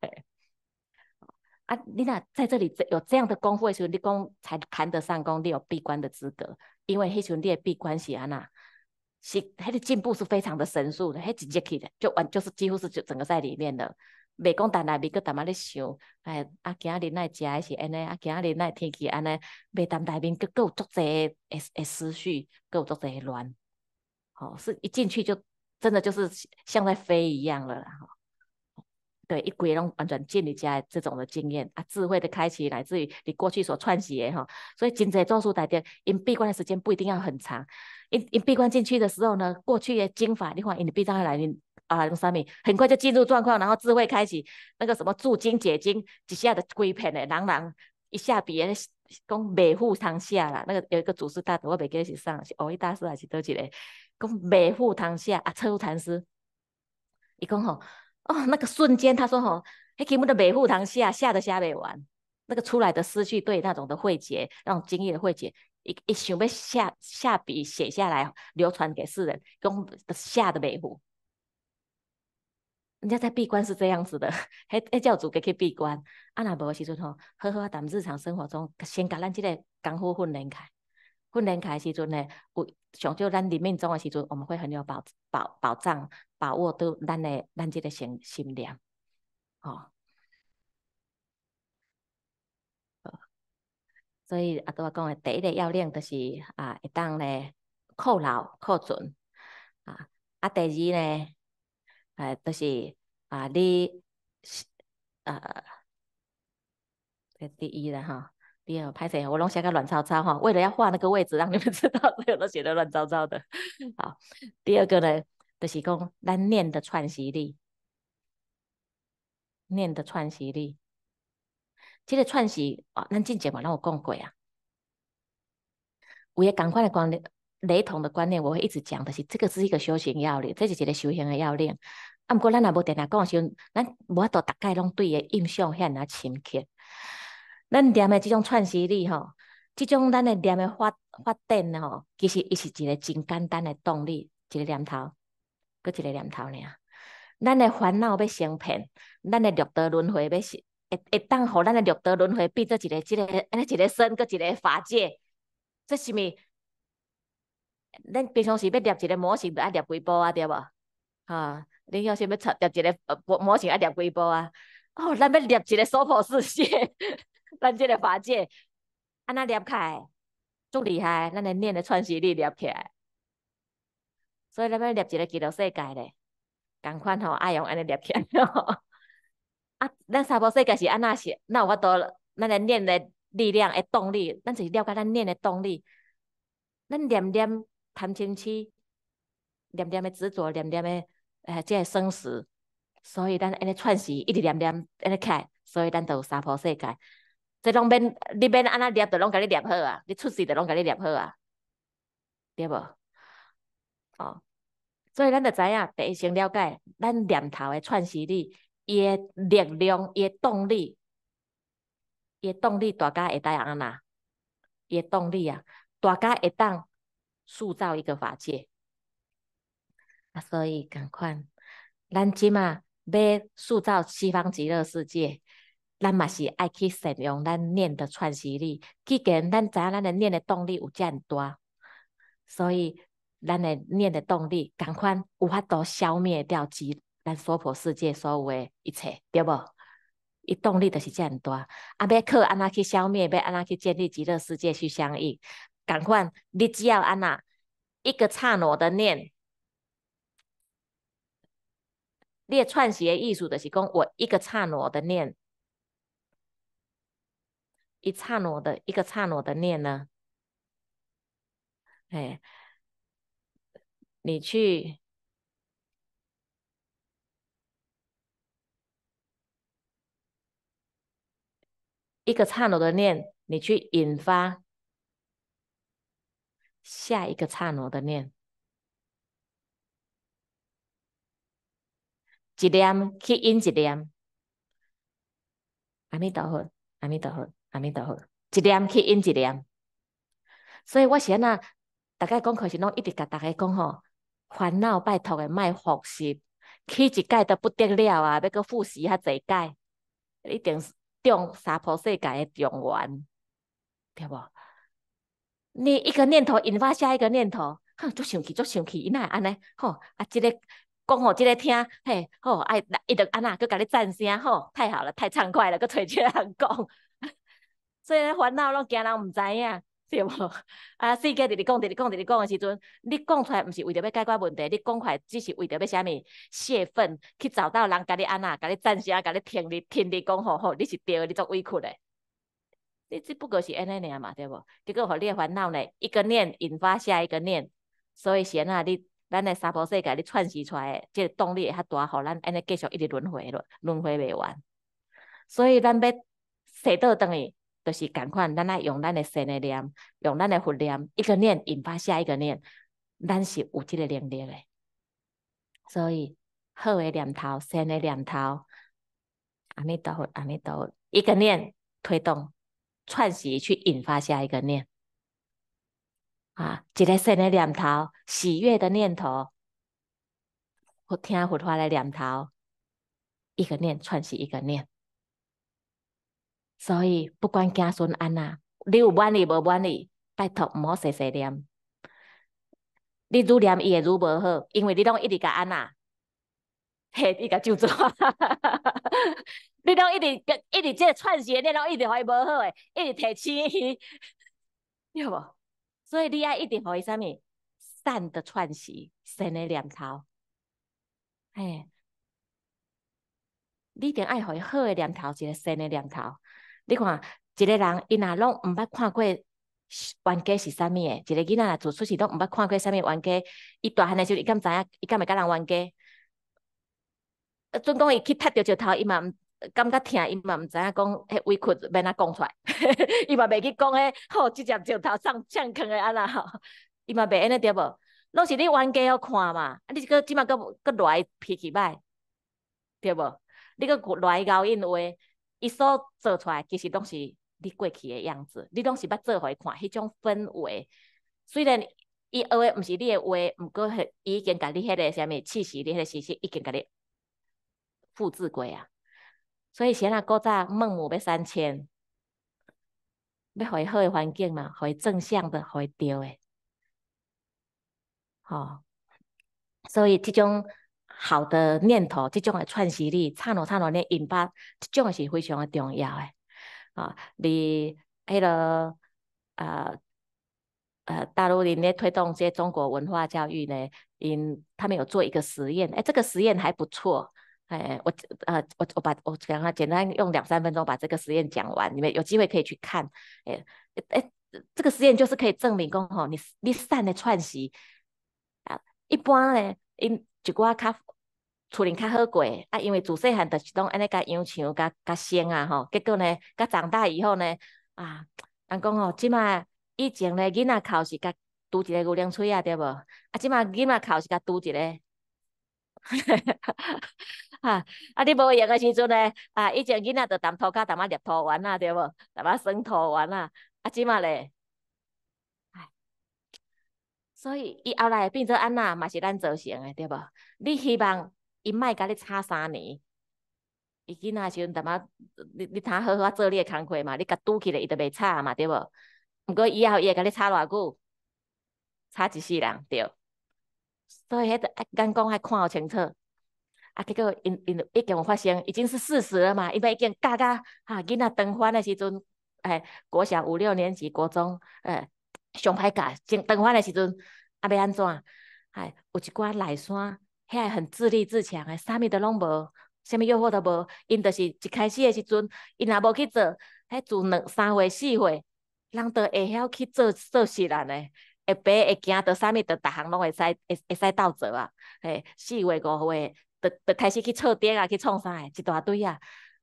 A: 哎，啊，你若在这里这有这样的功夫的时候，你讲才谈得上讲你有闭关的资格。因为迄时阵你的闭关是安那，是迄个进步是非常的神速的，迄直接去以就完，就是几乎是就整个在里面的，袂讲但内面佫淡仔咧想，哎，啊，今日咱会食个是安尼，啊，今日咱会天气安尼，袂但内面佫有足侪诶诶思绪，佫有足侪诶乱，吼，是一进去就。真的就是像在飞一样了哈，对，一鬼拢完全进你家这种的经验啊，智慧的开启来自于你过去所串习的哈，所以金在做书大家，因闭关的时间不一定要很长，因因闭关进去的时候呢，过去的经法，你看因闭上来你啊，上面米很快就进入状况，然后智慧开启，那个什么助精解精，一下的归片的，朗朗。一下笔，安讲梅虎堂下啦，那个有一个祖师大德，我袂记得是啥，是欧义大师还是倒一个，讲梅虎堂下，啊，臭禅师，伊讲吼，哦，那个瞬间他说吼，嘿，我们的梅虎堂下下都下不完，那个出来的诗句对那种的汇结，那种精义的汇结，一一想要下下笔写下来，流传给世人，讲下的梅虎。人家在闭关是这样子的，迄迄教主个去闭关，啊若无的时阵吼，好好啊，踮日常生活中，先甲咱即个功夫训练开，训练开的时阵呢，有上少咱临面中的时阵，我们会很有保保保障，把握到咱的咱即个心心念，吼。所以啊，拄我讲的第一个要领就是啊，一定咧靠牢靠准啊，啊第二呢。哎，都是啊，你是呃，第一了哈。第二，拍摄，我拢写个乱糟糟哈，为了要换那个位置，让你们知道，以有都写的乱糟糟的。好，第二个呢，就是讲咱念的串习力，念的串习力。这个串习啊，咱进姐嘛，让我讲过啊。我也赶快的观念，雷同的观念，我会一直讲。但是这个是一个修行要领，这是一个修行的要领。啊，毋过，咱也无电定讲时，咱无法度逐概拢对伊印象遐尔深刻。咱念诶，即种创始力吼，即种咱诶念诶发发展吼，其实伊是一个真简单诶动力，一个念头，搁一个念头尔。咱诶烦恼要成片，咱诶六道轮回要，会会当互咱诶六道轮回变做一个即个安尼一个身，搁一个法界，说是咪？咱平常时要念一个模式，要念几部啊？对无？吼。你要啥要插念一个呃波魔镜，要几波啊？哦，咱要念一个娑婆世界，咱即个法界，安怎起开？足厉害，咱个念的创习力念起来。所以咱要念一个极乐世界咧，共款吼，爱用安尼念起来。啊，咱娑婆世界是安怎是，那有法度，咱个念的力量诶动力，咱就是了解咱念的动力。咱念念贪嗔痴，念念诶执着，念念诶。诶，即个生死，所以咱安尼喘习，一直念念安尼起，所以咱就有三婆世界。即拢免，你免安尼念，都拢甲你念好啊！你出世都拢甲你念好啊，对无？哦，所以咱就知影，第一先了解，咱念头诶创习里，伊诶力量，伊诶动力，伊诶动力，大家会影安哪？伊诶动力啊，大家会当塑造一个法界。啊，所以赶款，咱即嘛要塑造西方极乐世界。咱嘛是爱去善用咱念的串习力，去给咱知影咱的念的动力有遮尔大。所以，咱的念的动力赶款有法度消灭掉极咱娑婆世界所有的一切，对无？伊动力就是遮尔大。啊，要靠安那去消灭，要安那去建立极乐世界去相应。赶快，你只要安那一个刹那的念。列串写艺术的是讲，我一个刹那的念，一刹那的一个刹那的念呢？哎，你去一个刹那的念，你去引发下一个刹那的念。一念去引一念。安尼都好，安尼都好，安尼都好。一念去引一念。所以我是安在大家讲课是，拢一直甲大家讲吼，烦恼拜托诶，卖复习，去一届都不得了啊！要阁复习较一届一定中三婆世界诶状元，对无？你一个念头引发下一个念头，哼，足生气，足生气，因会安尼，吼，啊，即个。讲互即个听，嘿，好，爱伊就安娜佮你赞声，好，太好了，太畅快了，佮揣即个人讲，所以烦恼拢惊人毋知影，对无？啊，四界直直讲，直直讲，直直讲的时阵，你讲出来毋是为着要解决问题，你讲出来只是为着要啥物，泄愤，去找到人，甲你安娜，甲你赞声，甲你听你听你讲，吼吼，你是对的，你作委屈的，你只不过是安尼尔嘛，对无？结果何列烦恼呢？一个念引发下一个念，所以先啊你。咱的三宝世界，咧串习出来，即个动力会较大，互咱安尼继续一直轮回，轮回袂完。所以咱要坐到等于，就是共款，咱爱用咱的善的念，用咱的佛念，一个念引发下一个念，咱是有即个能力的。所以好诶念头，善的念头，安尼都安尼都，一个念推动串习去引发下一个念。啊！一个善的念头，喜悦的念头，或听佛法来念头，一个念串起一个念。所以不管子孙安哪，你有满意无满意，拜托毋好细细念。你愈念伊会愈无好，因为你拢一直甲安哪，嘿，你甲就做？你拢一直、一直这串起念，拢一直伊无好诶，一直提醒，有 无？所以你爱一定互伊啥物，善的串习，善的念头。嘿，你一定爱互伊好的念头，一个善的念头。你看，一个人伊若拢毋捌看过冤家是啥物诶，一个囡仔若做出事都毋捌看过啥物冤家。伊大汉的时候，伊敢知影，伊敢会甲人冤家？啊，准讲伊去踢着石头，伊嘛毋。感觉疼，伊嘛毋知影讲，迄委屈要哪讲出来，伊 嘛未去讲，迄吼直接石头上呛坑的安啦吼，伊嘛未安尼对无？拢是你冤家要看嘛，啊！你个即嘛个个赖脾气歹，对无？你个赖搞因话，伊所做出来其实拢是你过去的样子，你拢是捌做回看迄种氛围。虽然伊学诶毋是你诶话，毋过伊已经甲你迄个啥物气息，你迄个信息已经甲你复制过啊。所以，前下古早孟母要三迁，要回好的环境嘛，回正向的，回对的，吼，所以即种好的念头，即种的串习力，差落差落咧引发，即种是非常的重要诶。啊，你迄个啊呃大陆咧推动即中国文化教育咧，因他们有做一个实验，哎，这个实验还不错。哎，我呃，我我把我刚刚简单用两三分钟把这个实验讲完，你们有机会可以去看。哎哎，这个实验就是可以证明讲吼，你你善的串习啊，一般咧因一寡较厝理较好过，啊，因为自细汉就是拢安尼甲养像甲甲先啊吼，结果呢，甲长大以后呢，啊，人讲吼，即马以前咧囡仔考试甲拄一个牛奶吹啊，对无？啊，即马囡仔考试甲拄一个。啊，你无用诶时阵咧，啊，以前囡仔着踮涂骹踮啊捏涂玩啊，对无？谈啊耍涂玩啊，啊，即嘛咧？唉，所以伊后来变做安那嘛是咱造成诶，对无？你希望伊莫甲你吵三年，伊囡仔时阵淡仔你你通好好做你诶工课嘛，你甲拄起来，伊就袂吵嘛，对无？毋过以后伊会甲你吵偌久？吵一世人，对。所以，迄个眼光爱看好清楚，啊，结果因因已经有发生，已经是事实了嘛。因为已经教到哈，囡仔登翻的时阵，哎，国小五六年级国中，哎，上歹教，正登翻的时阵，啊，要安怎？哎，有一寡内山，遐很自立自强的，啥物都拢无，啥物诱惑都无。因就是一开始的时阵，因若无去做，迄就两三岁四岁，人都会晓去做做事啊，个。会爬会行，到啥物，到逐项拢会使，会会使斗做啊。嘿，四月五月，得得开始去凑点啊，去创啥诶，一大堆啊。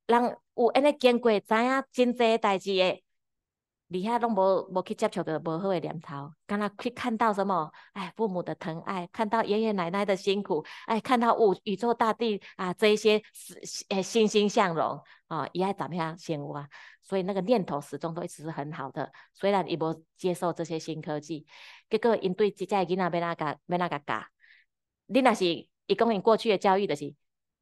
A: 人有安尼经过，知影真济代志诶。你遐拢无无去接触个无好个念头，敢若去看到什么？哎，父母的疼爱，看到爷爷奶奶的辛苦，哎，看到宇宇宙大地啊，这一些是诶欣欣向荣啊，伊爱怎么样先活？所以那个念头始终都一直是很好的。虽然伊无接受这些新科技，结果因对即只囡仔要哪甲要哪甲教。你那是伊讲，因过去的教育就是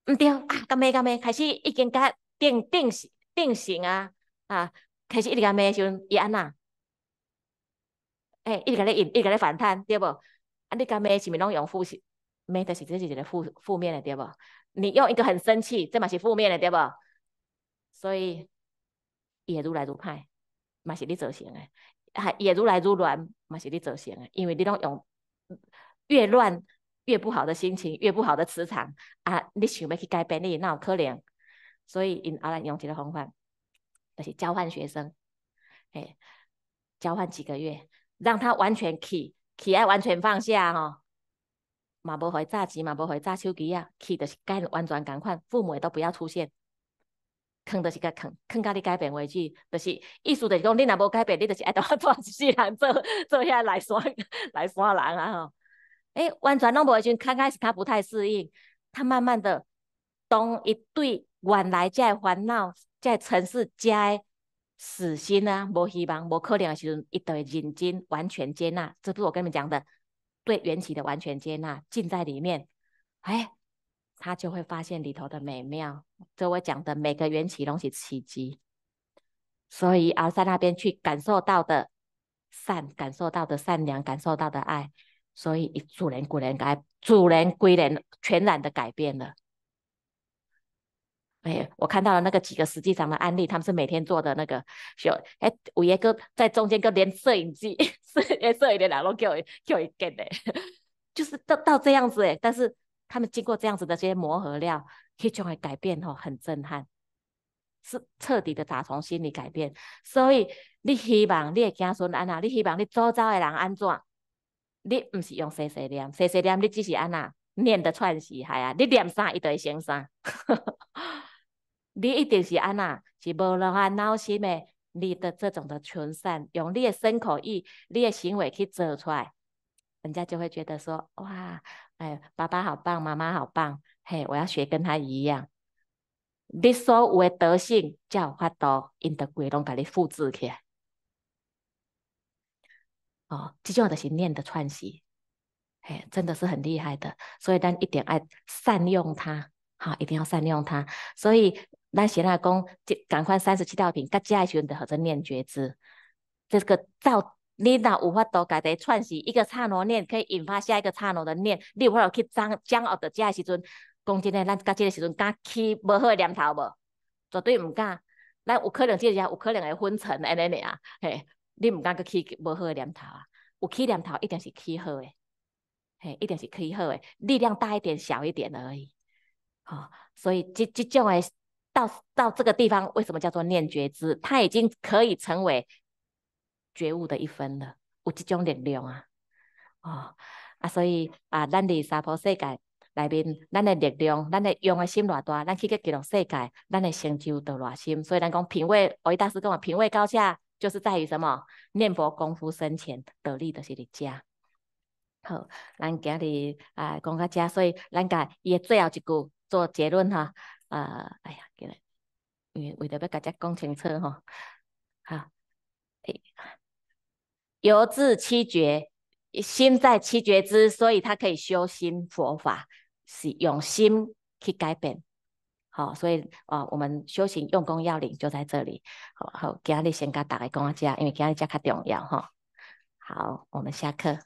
A: 不对啊，干咩干咩，开始已经甲定定定型啊啊。开始一直甲骂，阵，伊安那，哎，一直甲咧应，一直甲咧反弹，对无？啊，你甲骂是咪拢用负是？骂，的是这是一个负负面的，对无？你用一个很生气，这嘛是负面的，对无？所以伊会愈来愈歹，嘛是你造成的，还会愈来愈乱，嘛是你造成的，因为你拢用越乱越不好的心情，越不好的磁场啊，你想要去改变你，那可能？所以因阿来用这个方法。就是交换学生，哎，交换几个月，让他完全起，起爱完全放下哦，嘛无去炸钱，嘛无去炸手机啊，起就是改完全共款，父母也都不要出现，囥就是个囥囥家你改变为止，就是意思就是讲，你若无改变，你就是爱当做世人做做遐来山 来山人啊吼，诶，完全拢无一种，刚开始他不太适应，他慢慢的当一对原来在烦恼。在城市，加死心啊，无希望，无可怜的时候，一定会认真完全接纳。这不是我跟你们讲的，对缘起的完全接纳，尽在里面，哎，他就会发现里头的美妙。这我讲的每个缘起东西奇迹，所以而在那边去感受到的善，感受到的善良，感受到的爱，所以主人古人改，主人归人全然的改变了。哎，我看到了那个几个实际上的案例，他们是每天做的那个小哎，五爷哥在中间哥连摄影机、摄摄影的两拢叫我叫一根嘞，就是到到这样子哎。但是他们经过这样子的这些磨合料，可以会改变吼，很震撼，是彻底的打从心里改变。所以你希望你的子孙安娜，你希望你周遭的人安怎？你唔是用说说念说说念，你只是安娜。念的串习，哎呀，你念啥，伊就会成啥。你一定是安那，是无人话闹心的，你的这种的纯善，用你的身口意、你的行为去做出来，人家就会觉得说：哇，哎，爸爸好棒，妈妈好棒，嘿，我要学跟他一样。你所有的德性，教法到因的鬼都把你复制起。来。哦，这种就是念的串习，嘿，真的是很厉害的。所以，但一点爱善用它，好，一定要善用它。所以。咱现在讲，即赶快三十七道品，甲遮诶时阵在号做念觉知。这个照你若有法度家己串习一个刹那念，可以引发下一个刹那的念。你有法度去掌掌握着遮诶时阵，讲真诶，咱甲即个时阵敢起无好诶念头无？绝对毋敢。咱有可能即个啥？有可能会昏沉安尼尔。啊？嘿，你毋敢去起无好诶念头啊？有起念头一定是起好诶，嘿，一定是起好诶，力量大一点、小一点而已。吼。所以即即种诶。到到这个地方，为什么叫做念觉知？他已经可以成为觉悟的一分了。有这种力量啊，哦啊，所以啊，咱伫娑婆世界内面，咱的力量，咱的用的心偌大，咱去个极乐世界，咱的成就就偌深。所以咱讲品味，慧大师跟我品味高下，就是在于什么？念佛功夫深浅，得力的是你家。好，咱今日啊，讲到遮，所以咱个伊的最后一句做结论哈。啊，哎呀，因为为着要大家讲清楚哈，啊，由自七觉心在七觉之，所以他可以修心佛法，是用心去改变。好，所以哦，我们修行用功要领就在这里。好，好，今日先跟大家讲一下，因为今日这较重要哈。好，我们下课。